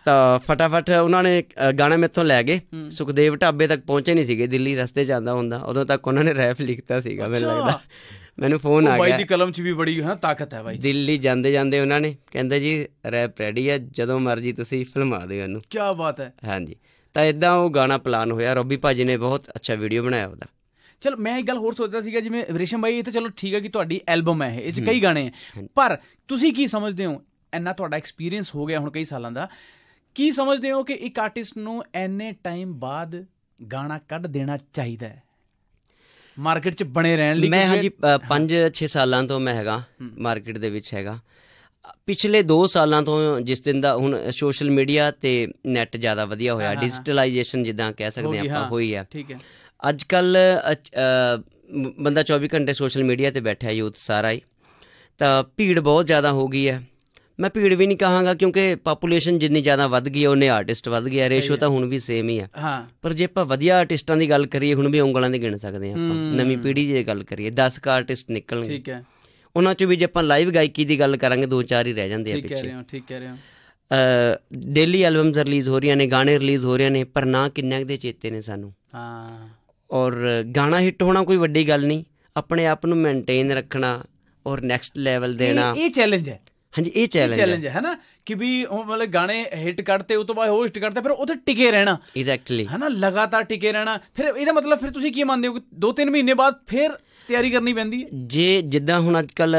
ਤਾਂ ਫਟਾਫਟ ਉਹਨਾਂ ਨੇ ਗਾਣੇ ਮੇਥੋਂ ਲੈ ਗਏ ਸੁਖਦੇਵ ਢਾਬੇ ਤੱਕ ਪਹੁੰਚੇ ਨਹੀਂ ਸੀਗੇ ਦਿੱਲੀ ਰਸਤੇ ਜਾਂਦਾ ਹੁੰਦਾ ਉਦੋਂ ਤੱਕ ਉਹਨਾਂ ਨੇ ਰੈਫ ਲਿਖਤਾ ਸੀਗਾ ਮੈਨੂੰ ਲੱਗਦਾ ਮੈਨੂੰ ਫੋਨ ਆ ਗਿਆ ਬਾਈ ਦੀ ਕਲਮ 'ਚ ਵੀ ਬੜੀ ਹੈ ਤਾਕਤ ਹੈ ਬਾਈ ਦਿੱਲੀ ਜਾਂਦੇ ਜਾਂਦੇ ਉਹਨਾਂ ਨੇ ਕਹਿੰਦੇ ਜੀ ਰੈਪ ਰੈਡੀ ਹੈ ਜਦੋਂ ਮਰਜ਼ੀ ਤੁਸੀਂ ਫਿਲਮਾ ਦਿਓ ਇਹਨੂੰ ਕੀ ਬਾਤ ਹੈ ਹਾਂਜੀ ਤਾਂ ਇਦਾਂ ਉਹ ਗਾਣਾ ਪਲਾਨ ਹੋਇਆ ਰੋਬੀ ਭਾਜੀ ਨੇ ਬਹੁਤ ਅੱਛਾ ਵੀਡੀਓ ਬਣਾਇਆ ਉਹਦਾ ਚਲ ਮੈਂ ਇੱਕ ਗੱਲ ਹੋਰ ਸੋਚਦਾ ਸੀਗਾ ਜਿਵੇਂ ਰੇਸ਼ਮ ਬਾਈ ਇਹ ਤਾਂ ਚਲੋ ਠੀਕ ਹੈ ਕਿ ਤੁਹਾਡੀ ਐਲਬਮ ਹੈ ਇਹ 'ਚ ਕਈ ਗਾਣੇ ਹਨ ਪਰ ਤੁਸੀਂ ਕੀ ਸਮਝਦੇ ਹੋ ਇੰਨਾ ਤੁਹਾਡਾ ਐਕਸਪੀਰੀਅੰਸ ਹੋ ਗਿਆ ਹੁਣ ਕਈ ਸਾਲਾਂ ਦਾ ਕੀ ਸਮਝਦੇ ਹੋ ਕਿ ਇੱਕ ਆਰਟਿਸਟ ਨੂੰ ਐਨੇ ਟਾਈਮ ਬਾਅਦ ਗਾਣਾ ਕੱਢ ਦੇਣਾ ਚਾਹੀਦਾ ਹੈ ਮਾਰਕੀਟ 'ਚ ਬਣੇ ਰਹਿਣ ਲਈ ਮੈਂ ਹਾਂਜੀ 5-6 ਸਾਲਾਂ ਤੋਂ ਮੈਂ ਹੈਗਾ ਮਾਰਕੀਟ ਦੇ ਵਿੱਚ ਹੈਗਾ ਪਿਛਲੇ 2 ਸਾਲਾਂ ਤੋਂ ਜਿਸ ਦਿਨ ਦਾ ਹੁਣ ਸੋਸ਼ਲ ਮੀਡੀਆ ਤੇ ਨੈਟ ਜ਼ਿਆਦਾ ਵਧੀਆ ਹੋਇਆ ਡਿਜੀਟਲਾਈਜੇਸ਼ਨ ਜਿੱਦਾਂ ਕਹਿ ਸਕਦੇ ਆਪਾਂ ਹੋਈ ਆ ਠੀਕ ਹੈ ਅੱਜ ਕੱਲ ਬੰਦਾ 24 ਘੰਟੇ ਸੋਸ਼ਲ ਮੀਡੀਆ ਤੇ ਬੈਠਾ ਯੂਥ ਸਾਰਾ ਹੀ ਤਾਂ ਭੀੜ ਬਹੁਤ ਜ਼ਿਆਦਾ ਹੋ ਗਈ ਹੈ ਮੈਂ ਭੀੜ ਵੀ ਨਹੀਂ ਕਹਾਂਗਾ ਕਿਉਂਕਿ ਪਾਪੂਲੇਸ਼ਨ ਜਿੰਨੀ ਜ਼ਿਆਦਾ ਵੱਧ ਗਈ ਉਹਨੇ ਆਰਟਿਸਟ ਵੱਧ ਗਿਆ ਰੇਸ਼ੋ ਤਾਂ ਹੁਣ ਵੀ ਸੇਮ ਹੀ ਆ ਹਾਂ ਪਰ ਜੇ ਆਪਾਂ ਵਧੀਆ ਆਰਟਿਸਟਾਂ ਦੀ ਗੱਲ ਕਰੀਏ ਹੁਣ ਵੀ ਉਂਗਲਾਂ ਦੇ ਗਿਣ ਸਕਦੇ ਆ ਆਪਾਂ ਨਵੀਂ ਪੀੜ੍ਹੀ ਜੇ ਗੱਲ ਕਰੀਏ 10 ਕ ਆਰਟਿਸਟ ਨਿਕਲਣਗੇ ਠੀਕ ਹੈ ਉਹਨਾਂ ਚੋਂ ਵੀ ਜੇ ਆਪਾਂ ਲਾਈਵ ਗਾਇਕੀ ਦੀ ਗੱਲ ਕਰਾਂਗੇ ਦੋ ਚਾਰ ਹੀ ਰਹਿ ਜਾਂਦੇ ਆ ਪਿੱਛੇ ਠੀਕ ਕਹਿ ਰਹੇ ਹੋ ਠੀਕ ਕਹਿ ਰਹੇ ਹੋ ਡੇਲੀ ਐਲਬਮਸ ਰਿਲੀਜ਼ ਹੋ ਰਹੀਆਂ ਨੇ ਗਾਣੇ ਰਿਲੀਜ਼ ਹੋ ਰਹੇ ਨੇ ਪਰ ਨਾ ਕਿੰਨੇ ਦੇ ਚੇਤੇ ਨੇ ਸਾਨੂੰ ਹਾਂ ਔਰ ਗਾਣਾ ਹਿੱਟ ਹੋਣਾ ਕੋਈ ਵੱਡੀ ਗੱਲ ਨਹੀਂ ਆਪਣੇ ਆਪ ਨੂੰ ਮੇਨਟੇਨ ਰੱਖਣਾ ਔਰ ਨੈਕਸਟ ਲੈਵਲ ਦੇਣਾ ਇਹ ਚੈਲੰਜ ਹੈ ਹਾਂਜੀ ਇਹ ਚੈਲੰਜ ਹੈ ਚੈਲੰਜ ਹੈ ਨਾ ਕਿ ਵੀ ਉਹ ਮਤਲਬ ਗਾਣੇ ਹਿੱਟ ਕੱਢਤੇ ਉਸ ਤੋਂ ਬਾਅਦ ਹੋਰ ਹਿੱਟ ਕੱਢਤੇ ਫਿਰ ਉਹਦੇ ਟਿਕੇ ਰਹਿਣਾ ਐਗਜ਼ੈਕਟਲੀ ਹੈ ਨਾ ਲਗਾਤਾਰ ਟਿਕੇ ਰਹਿਣਾ ਫਿਰ ਇਹਦਾ ਮਤਲਬ ਫਿਰ ਤੁਸੀਂ ਕੀ ਮੰਨਦੇ ਹੋ ਕਿ 2-3 ਮਹੀਨੇ ਬਾਅਦ ਫਿਰ ਤਿਆਰੀ ਕਰਨੀ ਪੈਂਦੀ ਹੈ ਜੇ ਜਿੱਦਾਂ ਹੁਣ ਅੱਜ ਕੱਲ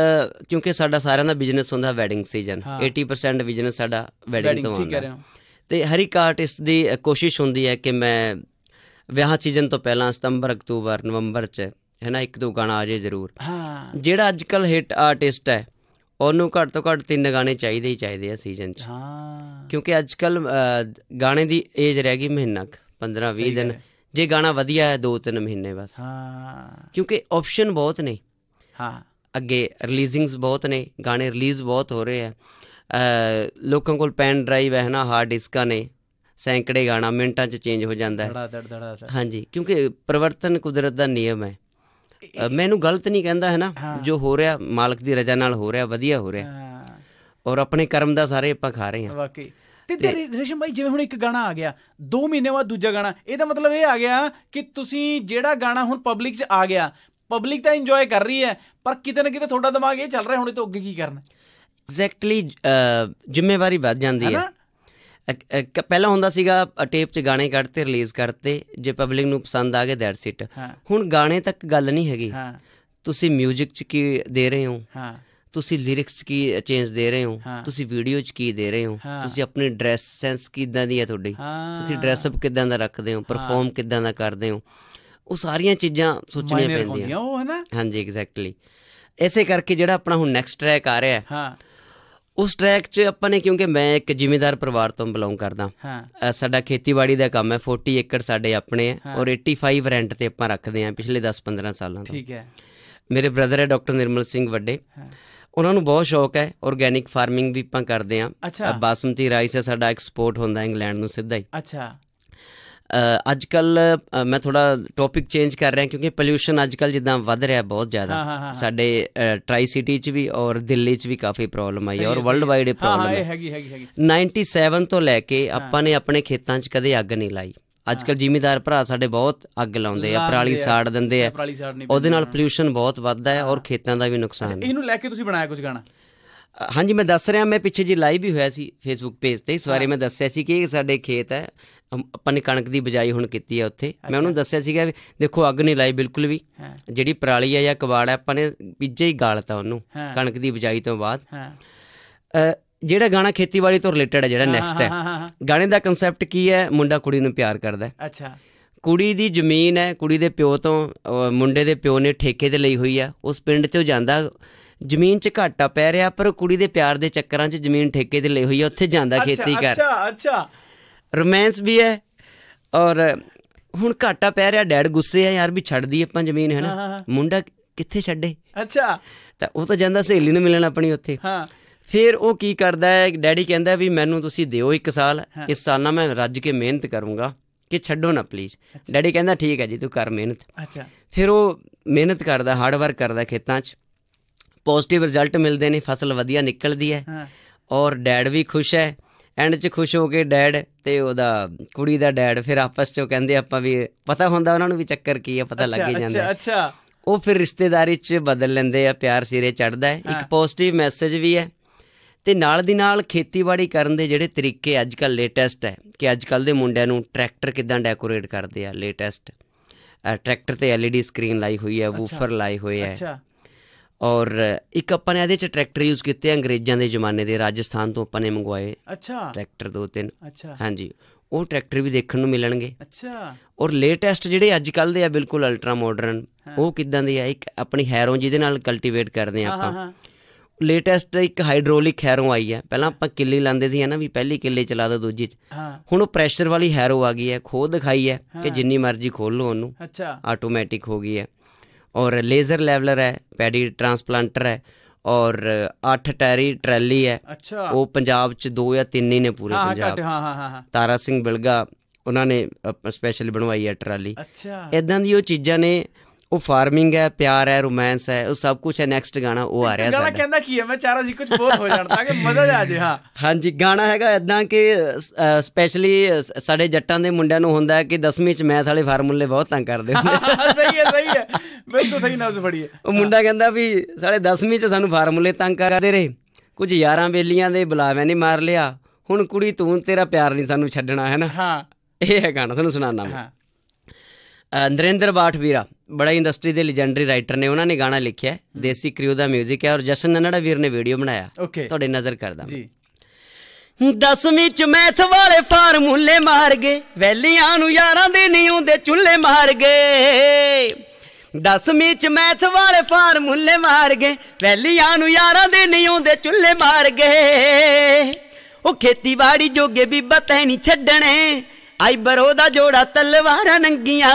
ਕਿਉਂਕਿ ਸਾਡਾ ਸਾਰਿਆਂ ਦਾ ਬਿਜ਼ਨਸ ਹੁੰਦਾ ਵੈਡਿੰਗ ਸੀਜ਼ਨ 80% ਬਿਜ਼ਨਸ ਸਾਡਾ ਵੈਡਿੰਗ ਤੋਂ ਆਉਂਦਾ ਤੇ ਹਰ ਇੱਕ ਆਰਟਿਸਟ ਦੀ ਕੋਸ਼ਿਸ਼ ਹੁੰਦੀ ਹੈ ਕਿ ਮੈਂ ਵਿਆਹ ਸੀਜ਼ਨ ਤੋਂ ਪਹਿਲਾਂ ਸਤੰਬਰ ਅਕਤੂਬਰ ਨਵੰਬਰ ਚ ਹੈ ਨਾ ਇੱਕ ਦੋ ਗਾਣਾ ਆ ਜਾਏ ਜ਼ਰੂਰ ਹਾਂ ਜਿਹੜਾ ਅੱਜ ਕੱਲ ਹਿੱਟ ਆਰਟਿਸਟ ਹੈ ਉਹਨੂੰ ਘੱਟ ਤੋਂ ਘੱਟ ਤਿੰਨ ਗਾਣੇ ਚਾਹੀਦੇ ਹੀ ਚਾਹੀਦੇ ਆ ਸੀਜ਼ਨ 'ਚ ਹਾਂ ਕਿਉਂਕਿ ਅੱਜ ਕੱਲ ਗਾਣੇ ਦੀ ਏਜ ਰਹਿ ਗਈ ਮਹੀਨਕ 15 20 ਦਿਨ ਜੇ ਗਾਣਾ ਵਧੀਆ ਹੈ 2-3 ਮਹੀਨੇ ਬਸ ਹਾਂ ਕਿਉਂਕਿ ਆਪਸ਼ਨ ਬਹੁਤ ਨੇ ਹਾਂ ਅੱਗੇ ਰਿਲੀਜ਼ਿੰਗਸ ਬਹੁਤ ਨੇ ਗਾਣੇ ਰਿਲੀਜ਼ ਬਹੁਤ ਹੋ ਰਹੇ ਆ ਲੋਕਾਂ ਕੋਲ ਪੈਨ ਡਰਾਈਵ ਹੈ ਨਾ ਹਾਰਡ ਡਿਸਕਾਂ ਨੇ ਸੈਂਕੜੇ ਗਾਣਾ ਮਿੰਟਾਂ 'ਚ ਚੇਂਜ ਹੋ ਜਾਂਦਾ ਹੈ ਹਾਂਜੀ ਕਿਉਂਕਿ ਪਰਵਰਤਨ ਕੁਦਰਤ ਦਾ ਨਿਯਮ ਹੈ ਮੈਨੂੰ ਗਲਤ ਨਹੀਂ ਕਹਿੰਦਾ ਹੈ ਨਾ ਜੋ ਹੋ ਰਿਹਾ ਮਾਲਕ ਦੀ ਰਜ਼ਾ ਨਾਲ ਹੋ ਰਿਹਾ ਵਧੀਆ ਹੋ ਰਿਹਾ ਔਰ ਆਪਣੇ ਕਰਮ ਦਾ ਸਾਰੇ ਆਪਾਂ ਖਾ ਰਹੇ ਹਾਂ ਵਾਕਈ ਤੇ ਤੇ ਰਿਸ਼ਮ ਭਾਈ ਜਿਵੇਂ ਹੁਣ ਇੱਕ ਗਾਣਾ ਆ ਗਿਆ 2 ਮਹੀਨੇ ਬਾਅਦ ਦੂਜਾ ਗਾਣਾ ਇਹਦਾ ਮਤਲਬ ਇਹ ਆ ਗਿਆ ਕਿ ਤੁਸੀਂ ਜਿਹੜਾ ਗਾਣਾ ਹੁਣ ਪਬਲਿਕ 'ਚ ਆ ਗਿਆ ਪਬਲਿਕ ਤਾਂ ਇੰਜੋਏ ਕਰ ਰਹੀ ਹੈ ਪਰ ਕਿਤੇ ਨਾ ਕਿਤੇ ਤੁਹਾਡਾ ਦਿਮਾਗ ਇਹ ਚੱਲ ਰਿਹਾ ਹੁਣ ਇਹ ਤੋਂ ਅੱਗੇ ਕੀ ਕਰਨਾ ਐਗਜ਼ੈਕਟਲੀ ਜ਼ਿੰਮੇਵਾਰੀ ਵੱਧ ਜਾਂਦੀ ਹੈ ਪਹਿਲਾਂ ਹੁੰਦਾ ਸੀਗਾ ਟੇਪ 'ਚ ਗਾਣੇ ਕੱਢ ਤੇ ਰਿਲੀਜ਼ ਕਰਤੇ ਜੇ ਪਬਲਿਕ ਨੂੰ ਪਸੰਦ ਆ ਗਏ ਦੈਟਸ ਇਟ ਹੁਣ ਗਾਣੇ ਤੱਕ ਗੱਲ ਨਹੀਂ ਹੈਗੀ ਤੁਸੀਂ 뮤직 'ਚ ਕੀ ਦੇ ਰਹੇ ਹੋ ਹਾਂ ਤੁਸੀਂ ਲਿਰਿਕਸ 'ਚ ਕੀ ਚੇਂਜ ਦੇ ਰਹੇ ਹੋ ਤੁਸੀਂ ਵੀਡੀਓ ਚ ਕੀ ਦੇ ਰਹੇ ਹੋ ਤੁਸੀਂ ਆਪਣੀ ਡਰੈਸ ਸੈਂਸ ਕਿਦਾਂ ਦੀ ਹੈ ਤੁਹਾਡੀ ਤੁਸੀਂ ਡਰੈਸ ਅਪ ਕਿਦਾਂ ਦਾ ਰੱਖਦੇ ਹੋ ਪਰਫਾਰਮ ਕਿਦਾਂ ਦਾ ਕਰਦੇ ਹੋ ਉਹ ਸਾਰੀਆਂ ਚੀਜ਼ਾਂ ਸੋਚਣੀਆਂ ਪੈਂਦੀਆਂ ਉਹ ਹਾਂਜੀ ਐਗਜ਼ੈਕਟਲੀ ਐਸੇ ਕਰਕੇ ਜਿਹੜਾ ਆਪਣਾ ਹੁਣ ਨੈਕਸਟ ਟਰੈਕ ਆ ਰਿਹਾ ਹੈ ਹਾਂ ਉਸ ਟਰੈਕ 'ਚ ਆਪਾਂ ਨੇ ਕਿਉਂਕਿ ਮੈਂ ਇੱਕ ਜ਼ਿਮੀਂਦਾਰ ਪਰਿਵਾਰ ਤੋਂ ਬਿਲੋਂਗ ਕਰਦਾ ਹਾਂ ਸਾਡਾ ਖੇਤੀਬਾੜੀ ਦਾ ਕੰਮ ਹੈ 40 ਏਕੜ ਸਾਡੇ ਆਪਣੇ ਆ ਔਰ 85 ਰੈਂਟ ਤੇ ਆਪਾਂ ਰੱਖਦੇ ਆਂ ਪਿਛਲੇ 10-15 ਸਾਲਾਂ ਤੋਂ ਠੀਕ ਹੈ ਮੇਰੇ ਬ੍ਰਦਰ ਹੈ ਡਾਕਟਰ ਨਿਰਮਲ ਸਿੰਘ ਵੱਡੇ ਉਹਨਾਂ ਨੂੰ ਬਹੁਤ ਸ਼ੌਕ ਹੈ ਆਰਗੈਨਿਕ ਫਾਰਮਿੰਗ ਵੀ ਆਪਾਂ ਕਰਦੇ ਆ ਬਾਸਮਤੀ ਰਾਈਸ ਹੈ ਸਾਡਾ ਐਕਸਪੋਰਟ ਹੁੰਦਾ ਇੰਗਲੈਂਡ ਨੂੰ ਸਿੱਧਾ ਹੀ ਅੱਛਾ ਅੱਜ ਕੱਲ ਮੈਂ ਥੋੜਾ ਟੌਪਿਕ ਚੇਂਜ ਕਰ ਰਿਹਾ ਕਿਉਂਕਿ ਪੋਲੂਸ਼ਨ ਅੱਜ ਕੱਲ ਜਿੱਦਾਂ ਵੱਧ ਰਿਹਾ ਬਹੁਤ ਜ਼ਿਆਦਾ ਸਾਡੇ ਟਰਾਈ ਸਿਟੀ 'ਚ ਵੀ ਔਰ ਦਿੱਲੀ 'ਚ ਵੀ ਕਾਫੀ ਪ੍ਰੋਬਲਮ ਆਈ ਔਰ ਵਰਲਡ ਵਾਈਡ ਇਹ ਪ੍ਰੋਬਲਮ ਹੈ ਹੈਗੀ ਹੈਗੀ ਹੈਗੀ 97 ਤੋਂ ਲੈ ਕੇ ਆਪਾਂ ਨੇ ਆਪਣੇ ਖੇਤਾਂ 'ਚ ਕਦੇ ਅੱਗ ਨਹੀਂ ਲਾਈ ਅੱਜ ਕੱਲ ਜ਼ਿਮੀਦਾਰ ਭਰਾ ਸਾਡੇ ਬਹੁਤ ਅੱਗ ਲਾਉਂਦੇ ਆ ਪਰਾਲੀ ਸਾੜ ਦਿੰਦੇ ਆ ਉਹਦੇ ਨਾਲ ਪੋਲੂਸ਼ਨ ਬਹੁਤ ਵੱਧਦਾ ਹੈ ਔਰ ਖੇਤਾਂ ਦਾ ਵੀ ਨੁਕਸਾਨ ਇਹਨੂੰ ਲੈ ਕੇ ਤੁਸੀਂ ਬਣਾਇਆ ਕੁਝ ਗਾਣਾ ਹਾਂਜੀ ਮੈਂ ਦੱਸ ਰਿਹਾ ਮੈਂ ਪਿੱਛੇ ਜੀ ਲਾਈਵ ਵੀ ਹੋਇਆ ਸੀ ਫੇਸਬੁੱਕ ਪੇਜ ਤੇ ਇਸ ਬਾਰੇ ਮੈਂ ਦੱਸਿਆ ਸੀ ਕਿ ਇਹ ਸਾਡੇ ਖੇਤ ਹੈ ਆਪਾਂ ਨੇ ਕਣਕ ਦੀ ਬਜਾਈ ਹੁਣ ਕੀਤੀ ਹੈ ਉੱਥੇ ਮੈਂ ਉਹਨੂੰ ਦੱਸਿਆ ਸੀਗਾ ਦੇਖੋ ਅੱਗ ਨਹੀਂ ਲਾਈ ਬਿਲਕੁਲ ਵੀ ਜਿਹੜੀ ਪਰਾਲੀ ਆ ਜਾਂ ਕਵਾੜ ਆ ਆਪਾਂ ਨੇ ਬੀਜੇ ਹੀ ਗਾਲਤਾ ਉਹਨੂੰ ਕਣਕ ਦੀ ਬਜਾਈ ਤੋਂ ਬਾਅਦ ਜਿਹੜਾ ਗਾਣਾ ਖੇਤੀਬਾੜੀ ਤੋਂ ਰਿਲੇਟਡ ਹੈ ਜਿਹੜਾ ਨੈਕਸਟ ਹੈ ਗਾਣੇ ਦਾ ਕਨਸੈਪਟ ਕੀ ਹੈ ਮੁੰਡਾ ਕੁੜੀ ਨੂੰ ਪਿਆਰ ਕਰਦਾ ਹੈ ਅੱਛਾ ਕੁੜੀ ਦੀ ਜ਼ਮੀਨ ਹੈ ਕੁੜੀ ਦੇ ਪਿਓ ਤੋਂ ਮੁੰਡੇ ਦੇ ਪਿਓ ਨੇ ਠੇਕੇ ਤੇ ਲਈ ਹੋਈ ਆ ਉਸ ਪਿੰਡ ਚੋਂ ਜਾਂਦਾ ਜ਼ਮੀਨ 'ਚ ਘਾਟਾ ਪੈ ਰਿਹਾ ਪਰ ਕੁੜੀ ਦੇ ਪਿਆਰ ਦੇ ਚੱਕਰਾਂ 'ਚ ਜ਼ਮੀਨ ਠੇਕੇ ਤੇ ਲਈ ਹੋਈ ਆ ਉੱਥੇ ਜਾਂਦਾ ਖੇਤੀ ਕਰ ਅੱਛਾ ਅੱਛਾ ਰੋਮਾਂਸ ਵੀ ਹੈ ਔਰ ਹੁਣ ਘਾਟਾ ਪੈ ਰਿਹਾ ਡੈਡ ਗੁੱਸੇ ਆ ਯਾਰ ਵੀ ਛੱਡ ਦੀ ਆਪਾਂ ਜ਼ਮੀਨ ਹੈ ਨਾ ਮੁੰਡਾ ਕਿੱਥੇ ਛੱਡੇ ਅੱਛਾ ਤਾਂ ਉਹ ਤਾਂ ਜਾਂਦਾ ਸਹੇਲੀ ਨੂੰ ਮਿਲਣ ਆਪਣੀ ਉੱਥੇ ਹਾਂ ਫਿਰ ਉਹ ਕੀ ਕਰਦਾ ਹੈ ਡੈਡੀ ਕਹਿੰਦਾ ਵੀ ਮੈਨੂੰ ਤੁਸੀਂ ਦਿਓ 1 ਸਾਲ ਇਸ ਸਾਲ ਨਾ ਮੈਂ ਰੱਜ ਕੇ ਮਿਹਨਤ ਕਰੂੰਗਾ ਕਿ ਛੱਡੋ ਨਾ ਪਲੀਜ਼ ਡੈਡੀ ਕਹਿੰਦਾ ਠੀਕ ਹੈ ਜੀ ਤੂੰ ਕਰ ਮਿਹਨਤ ਅੱਛਾ ਫਿਰ ਉਹ ਮਿਹਨਤ ਕਰਦਾ ਹਾਰਡ ਵਰਕ ਕਰਦਾ ਖੇਤਾਂ 'ਚ ਪੋਜ਼ਿਟਿਵ ਰਿਜ਼ਲਟ ਮਿਲਦੇ ਨੇ ਫਸਲ ਵਧੀਆ ਨਿਕਲਦੀ ਹੈ ਔਰ ਡੈਡ ਵੀ ਖੁਸ਼ ਹੈ ਐਂਡ 'ਚ ਖੁਸ਼ ਹੋ ਕੇ ਡੈਡ ਤੇ ਉਹਦਾ ਕੁੜੀ ਦਾ ਡੈਡ ਫਿਰ ਆਪਸ 'ਚੋਂ ਕਹਿੰਦੇ ਆਪਾਂ ਵੀ ਪਤਾ ਹੁੰਦਾ ਉਹਨਾਂ ਨੂੰ ਵੀ ਚੱਕਰ ਕੀ ਆ ਪਤਾ ਲੱਗ ਹੀ ਜਾਂਦਾ ਅੱਛਾ ਅੱਛਾ ਉਹ ਫਿਰ ਰਿਸ਼ਤੇਦਾਰੀ 'ਚ ਬਦਲ ਲੈਂਦੇ ਆ ਪਿਆਰ ਸਿਰੇ ਚੜਦਾ ਹੈ ਇੱਕ ਪੋਜ਼ਿਟਿਵ ਮੈਸੇਜ ਵੀ ਹੈ ਤੇ ਨਾਲ ਦੀ ਨਾਲ ਖੇਤੀਬਾੜੀ ਕਰਨ ਦੇ ਜਿਹੜੇ ਤਰੀਕੇ ਅੱਜ ਕੱਲ ਲੇਟੈਸਟ ਹੈ ਕਿ ਅੱਜ ਕੱਲ ਦੇ ਮੁੰਡਿਆਂ ਨੂੰ ਟਰੈਕਟਰ ਕਿਦਾਂ ਡੈਕੋਰੇਟ ਕਰਦੇ ਆ ਲੇਟੈਸਟ ਟਰੈਕਟਰ ਤੇ ਐਲਈਡੀ ਸਕਰੀਨ ਲਾਈ ਹੋਈ ਹੈ ਵੂਫਰ ਲਾਈ ਹੋਈ ਹੈ ਅੱਛਾ ਔਰ ਇੱਕ ਆਪਾਂ ਨੇ ਇਹਦੇ ਚ ਟਰੈਕਟਰ ਯੂਜ਼ ਕੀਤੇ ਅੰਗਰੇਜ਼ਾਂ ਦੇ ਜ਼ਮਾਨੇ ਦੇ ਰਾਜਸਥਾਨ ਤੋਂ ਆਪਾਂ ਨੇ ਮੰਗਵਾਏ ਅੱਛਾ ਟਰੈਕਟਰ ਦੋ ਤਿੰਨ ਅੱਛਾ ਹਾਂਜੀ ਉਹ ਟਰੈਕਟਰ ਵੀ ਦੇਖਣ ਨੂੰ ਮਿਲਣਗੇ ਅੱਛਾ ਔਰ ਲੇਟੈਸਟ ਜਿਹੜੇ ਅੱਜ ਕੱਲ ਦੇ ਆ ਬਿਲਕੁਲ ਅਲਟਰਾ ਮਾਡਰਨ ਉਹ ਕਿਦਾਂ ਦੇ ਆ ਇੱਕ ਆਪਣੀ ਹੈਰੋ ਜਿਹਦੇ ਨਾਲ ਕਲਟੀਵੇਟ ਕਰਦੇ ਆ ਆਪਾਂ ਲੇਟੈਸਟ ਇੱਕ ਹਾਈਡ੍ਰੋਲਿਕ ਹੈਰੋ ਆਈ ਹੈ ਪਹਿਲਾਂ ਆਪਾਂ ਕਿੱਲੇ ਲਾਉਂਦੇ ਸੀ ਨਾ ਵੀ ਪਹਿਲੀ ਕਿੱਲੇ ਚਲਾ ਦੋ ਦੂਜੀ ਚ ਹੁਣ ਉਹ ਪ੍ਰੈਸ਼ਰ ਵਾਲੀ ਹੈਰੋ ਆ ਗਈ ਹੈ ਖੋਦ ਦਿਖਾਈ ਹੈ ਕਿ ਜਿੰਨੀ ਮਰਜ਼ੀ ਖੋਲ ਲਓ ਉਹਨੂੰ ਅੱਛਾ ਆਟੋਮੈਟਿਕ ਹੋ ਗਈ ਹੈ ਔਰ ਲੇਜ਼ਰ ਲੈਵਲਰ ਹੈ ਪੈਡੀ ट्रांसप्लांटर ਹੈ ਔਰ 8 ਟੈਰੀ ਟਰੈਲੀ ਹੈ ਉਹ ਪੰਜਾਬ ਚ ਦੋ ਜਾਂ ਤਿੰਨ ਹੀ ਨੇ ਪੂਰੇ ਪੰਜਾਬ ਚ ਹਾਂ ਹਾਂ ਹਾਂ ਤਾਰਾ ਸਿੰਘ ਬਿਲਗਾ ਉਹਨਾਂ ਨੇ ਸਪੈਸ਼ਲੀ ਬਣਵਾਈ ਹੈ ਟਰਾਲੀ ਅੱਛਾ ਇਦਾਂ ਦੀ ਉਹ ਚੀਜ਼ਾਂ ਨੇ ਉਹ ਫਾਰਮਿੰਗ ਹੈ ਪਿਆਰ ਹੈ ਰੋਮਾਂਸ ਹੈ ਉਹ ਸਭ ਕੁਝ ਹੈ ਨੈਕਸਟ ਗਾਣਾ ਉਹ ਆ ਰਿਹਾ ਹੈ ਗਾਣਾ ਕਹਿੰਦਾ ਕੀ ਹੈ ਮੈਂ ਚਾਰਾ ਜੀ ਕੁਝ ਬਹੁਤ ਹੋ ਜਾਣ ਤਾਂ ਕਿ ਮਜ਼ਾ ਆ ਜੇ ਹਾਂ ਹਾਂਜੀ ਗਾਣਾ ਹੈਗਾ ਇਦਾਂ ਕਿ ਸਪੈਸ਼ਲੀ ਸਾਡੇ ਜੱਟਾਂ ਦੇ ਮੁੰਡਿਆਂ ਨੂੰ ਹੁੰਦਾ ਹੈ ਕਿ 10ਵੀਂ ਚ ਮੈਥ ਵਾਲੇ ਫਾਰਮੂਲੇ ਬਹੁਤ ਤੰਗ ਕਰਦੇ ਹੁੰਦੇ ਸਹੀ ਹੈ ਸਹੀ ਹੈ ਬਿਲਕੁਲ ਸਹੀ ਨਬਜ਼ ਫੜੀ ਹੈ ਉਹ ਮੁੰਡਾ ਕਹਿੰਦਾ ਵੀ ਸਾਡੇ 10ਵੀਂ ਚ ਸਾਨੂੰ ਫਾਰਮੂਲੇ ਤੰਗ ਕਰਦੇ ਰਹੇ ਕੁਝ ਯਾਰਾਂ ਬੇਲੀਆਂ ਦੇ ਬੁਲਾਵਿਆਂ ਨੇ ਮਾਰ ਲਿਆ ਹੁਣ ਕੁੜੀ ਤੂੰ ਤੇਰਾ ਪਿਆਰ ਨਹੀਂ ਸਾਨੂੰ ਛੱਡਣਾ ਹੈ ਨਾ ਹਾਂ ਇਹ ਹੈ ਗਾਣਾ ਤੁਹਾਨੂੰ ਸੁਣਾਉਣਾ ਹਾਂ ਨਰਿੰਦਰ ਬਾਠ ਵੀਰਾ ਬੜਾ ਇੰਡਸਟਰੀ ਦੇ ਲੈਜੈਂਡਰੀ ਰਾਈਟਰ ਨੇ ਉਹਨਾਂ ਨੇ ਗਾਣਾ ਲਿਖਿਆ ਦੇਸੀ ਕ੍ਰਿਊ ਦਾ 뮤직 ਹੈ ਔਰ ਜਸ਼ਨ ਨੰਨੜਾ ਵੀਰ ਨੇ ਵੀਡੀਓ ਬਣਾਇਆ ਤੁਹਾਡੇ ਨਜ਼ਰ ਕਰਦਾ ਜੀ ਦਸਵੀਂ ਚ ਮੈਥ ਵਾਲੇ ਫਾਰਮੂਲੇ ਮਾਰ ਗਏ ਵੈਲੀਆਂ ਨੂੰ ਯਾਰਾਂ ਦੇ ਨਹੀਂ ਹੁੰਦੇ ਚੁੱਲ੍ਹੇ ਮਾਰ ਗਏ ਦਸਵੀਂ ਚ ਮੈਥ ਵਾਲੇ ਫਾਰਮੂਲੇ ਮਾਰ ਗਏ ਵੈਲੀਆਂ ਨੂੰ ਯਾਰਾਂ ਦੇ ਨਹੀਂ ਹੁੰਦੇ ਚੁੱਲ੍ਹੇ ਮਾਰ ਗਏ ਉਹ ਖੇਤੀਬਾੜੀ ਜੋਗੇ ਵੀ ਬਤੈ ਨਹੀਂ ਛੱਡਣੇ ਆਈਬਰੋ ਦਾ ਜੋੜਾ ਤਲਵਾਰਾਂ ਨੰਗੀਆਂ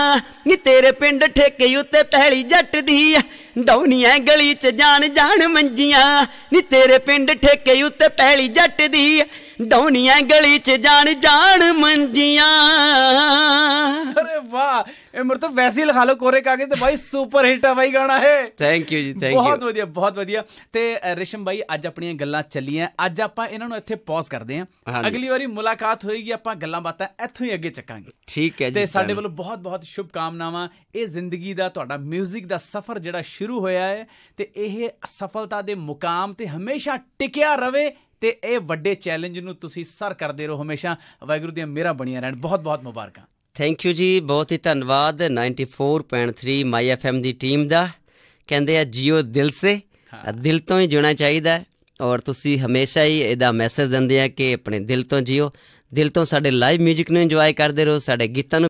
ਨੀ ਤੇਰੇ ਪਿੰਡ ਠੇਕੇ ਉੱਤੇ ਪਹਿਲੀ ਜੱਟ ਦੀ ਆ ਡੌਣੀਆਂ ਗਲੀ ਚ ਜਾਣ ਜਾਣ ਮੰਜੀਆਂ ਨੀ ਤੇਰੇ ਪਿੰਡ ਠੇਕੇ ਉੱਤੇ ਪਹਿਲੀ ਜੱਟ ਦੀ ਡੌਣੀਆਂ ਗਲੀ ਚ ਜਾਣ ਜਾਣ ਮੰਜੀਆਂ ਅਰੇ ਵਾਹ ਇਹ ਮਰ ਤਾਂ ਵੈਸੇ ਹੀ ਲਖਾ ਲੋ ਕੋਰੇ ਕਾਗੇ ਤੇ ਭਾਈ ਸੁਪਰ ਹਿੱਟ ਆ ਭਾਈ ਗਾਣਾ ਹੈ thank you ji thank you ਬਹੁਤ ਵਧੀਆ ਬਹੁਤ ਵਧੀਆ ਤੇ ਰਿਸ਼ਮ ਭਾਈ ਅੱਜ ਆਪਣੀਆਂ ਗੱਲਾਂ ਚੱਲੀਆਂ ਅੱਜ ਆਪਾਂ ਇਹਨਾਂ ਨੂੰ ਇੱਥੇ ਪੌਜ਼ ਕਰਦੇ ਹਾਂ ਅਗਲੀ ਵਾਰੀ ਮੁਲਾਕਾਤ ਹੋਏਗੀ ਆਪਾਂ ਗੱਲਾਂ ਬਾਤਾਂ ਇੱਥੋਂ ਹੀ ਅੱਗੇ ਚੱਕਾਂਗੇ ਠੀਕ ਹੈ ਜੀ ਤੇ ਸਾਡੇ ਵੱਲੋਂ ਬਹੁਤ ਬਹੁਤ ਸ਼ੁਭ ਕਾਮਨਾਵਾਂ ਇਹ ਜ਼ਿੰਦਗੀ ਦਾ ਤੁਹਾਡਾ 뮤직 ਦਾ ਸਫ਼ਰ ਜਿਹੜਾ ਸ਼ੁਰੂ ਹੋਇਆ ਹੈ ਤੇ ਇਹ ਸਫਲਤਾ ਦੇ ਮੁਕਾਮ ਤੇ ਹਮੇਸ਼ਾ ਟਿਕਿਆ ਰਵੇ ਤੇ ਇਹ ਵੱਡੇ ਚੈਲੰਜ ਨੂੰ ਤੁਸੀਂ ਸਰ ਕਰਦੇ ਰਹੋ ਹਮੇਸ਼ਾ ਵੈਗਰੂ ਦੀਆਂ ਮੇਰਾ ਬਣੀਆਂ ਰਹਿਣ ਬਹੁਤ ਬਹੁਤ ਮੁਬਾਰਕਾਂ ਥੈਂਕ ਯੂ ਜੀ ਬਹੁਤ ਹੀ ਧੰਨਵਾਦ 94.3 ਮਾਈ ਐਫਐਮ ਦੀ ਟੀਮ ਦਾ ਕਹਿੰਦੇ ਆ ਜੀਓ ਦਿਲ ਸੇ ਦਿਲ ਤੋਂ ਹੀ ਜੁਣਾ ਚਾਹੀਦਾ ਔਰ ਤੁਸੀਂ ਹਮੇਸ਼ਾ ਹੀ ਇਹਦਾ ਮੈਸੇਜ ਦਿੰਦੇ ਆ ਕਿ ਆਪਣੇ ਦਿਲ ਤੋਂ ਜਿਓ ਦਿਲ ਤੋਂ ਸਾਡੇ ਲਾਈਵ 뮤직 ਨੂੰ ਇੰਜੋਏ ਕਰਦੇ ਰਹੋ ਸਾਡੇ ਗੀਤਾਂ ਨੂੰ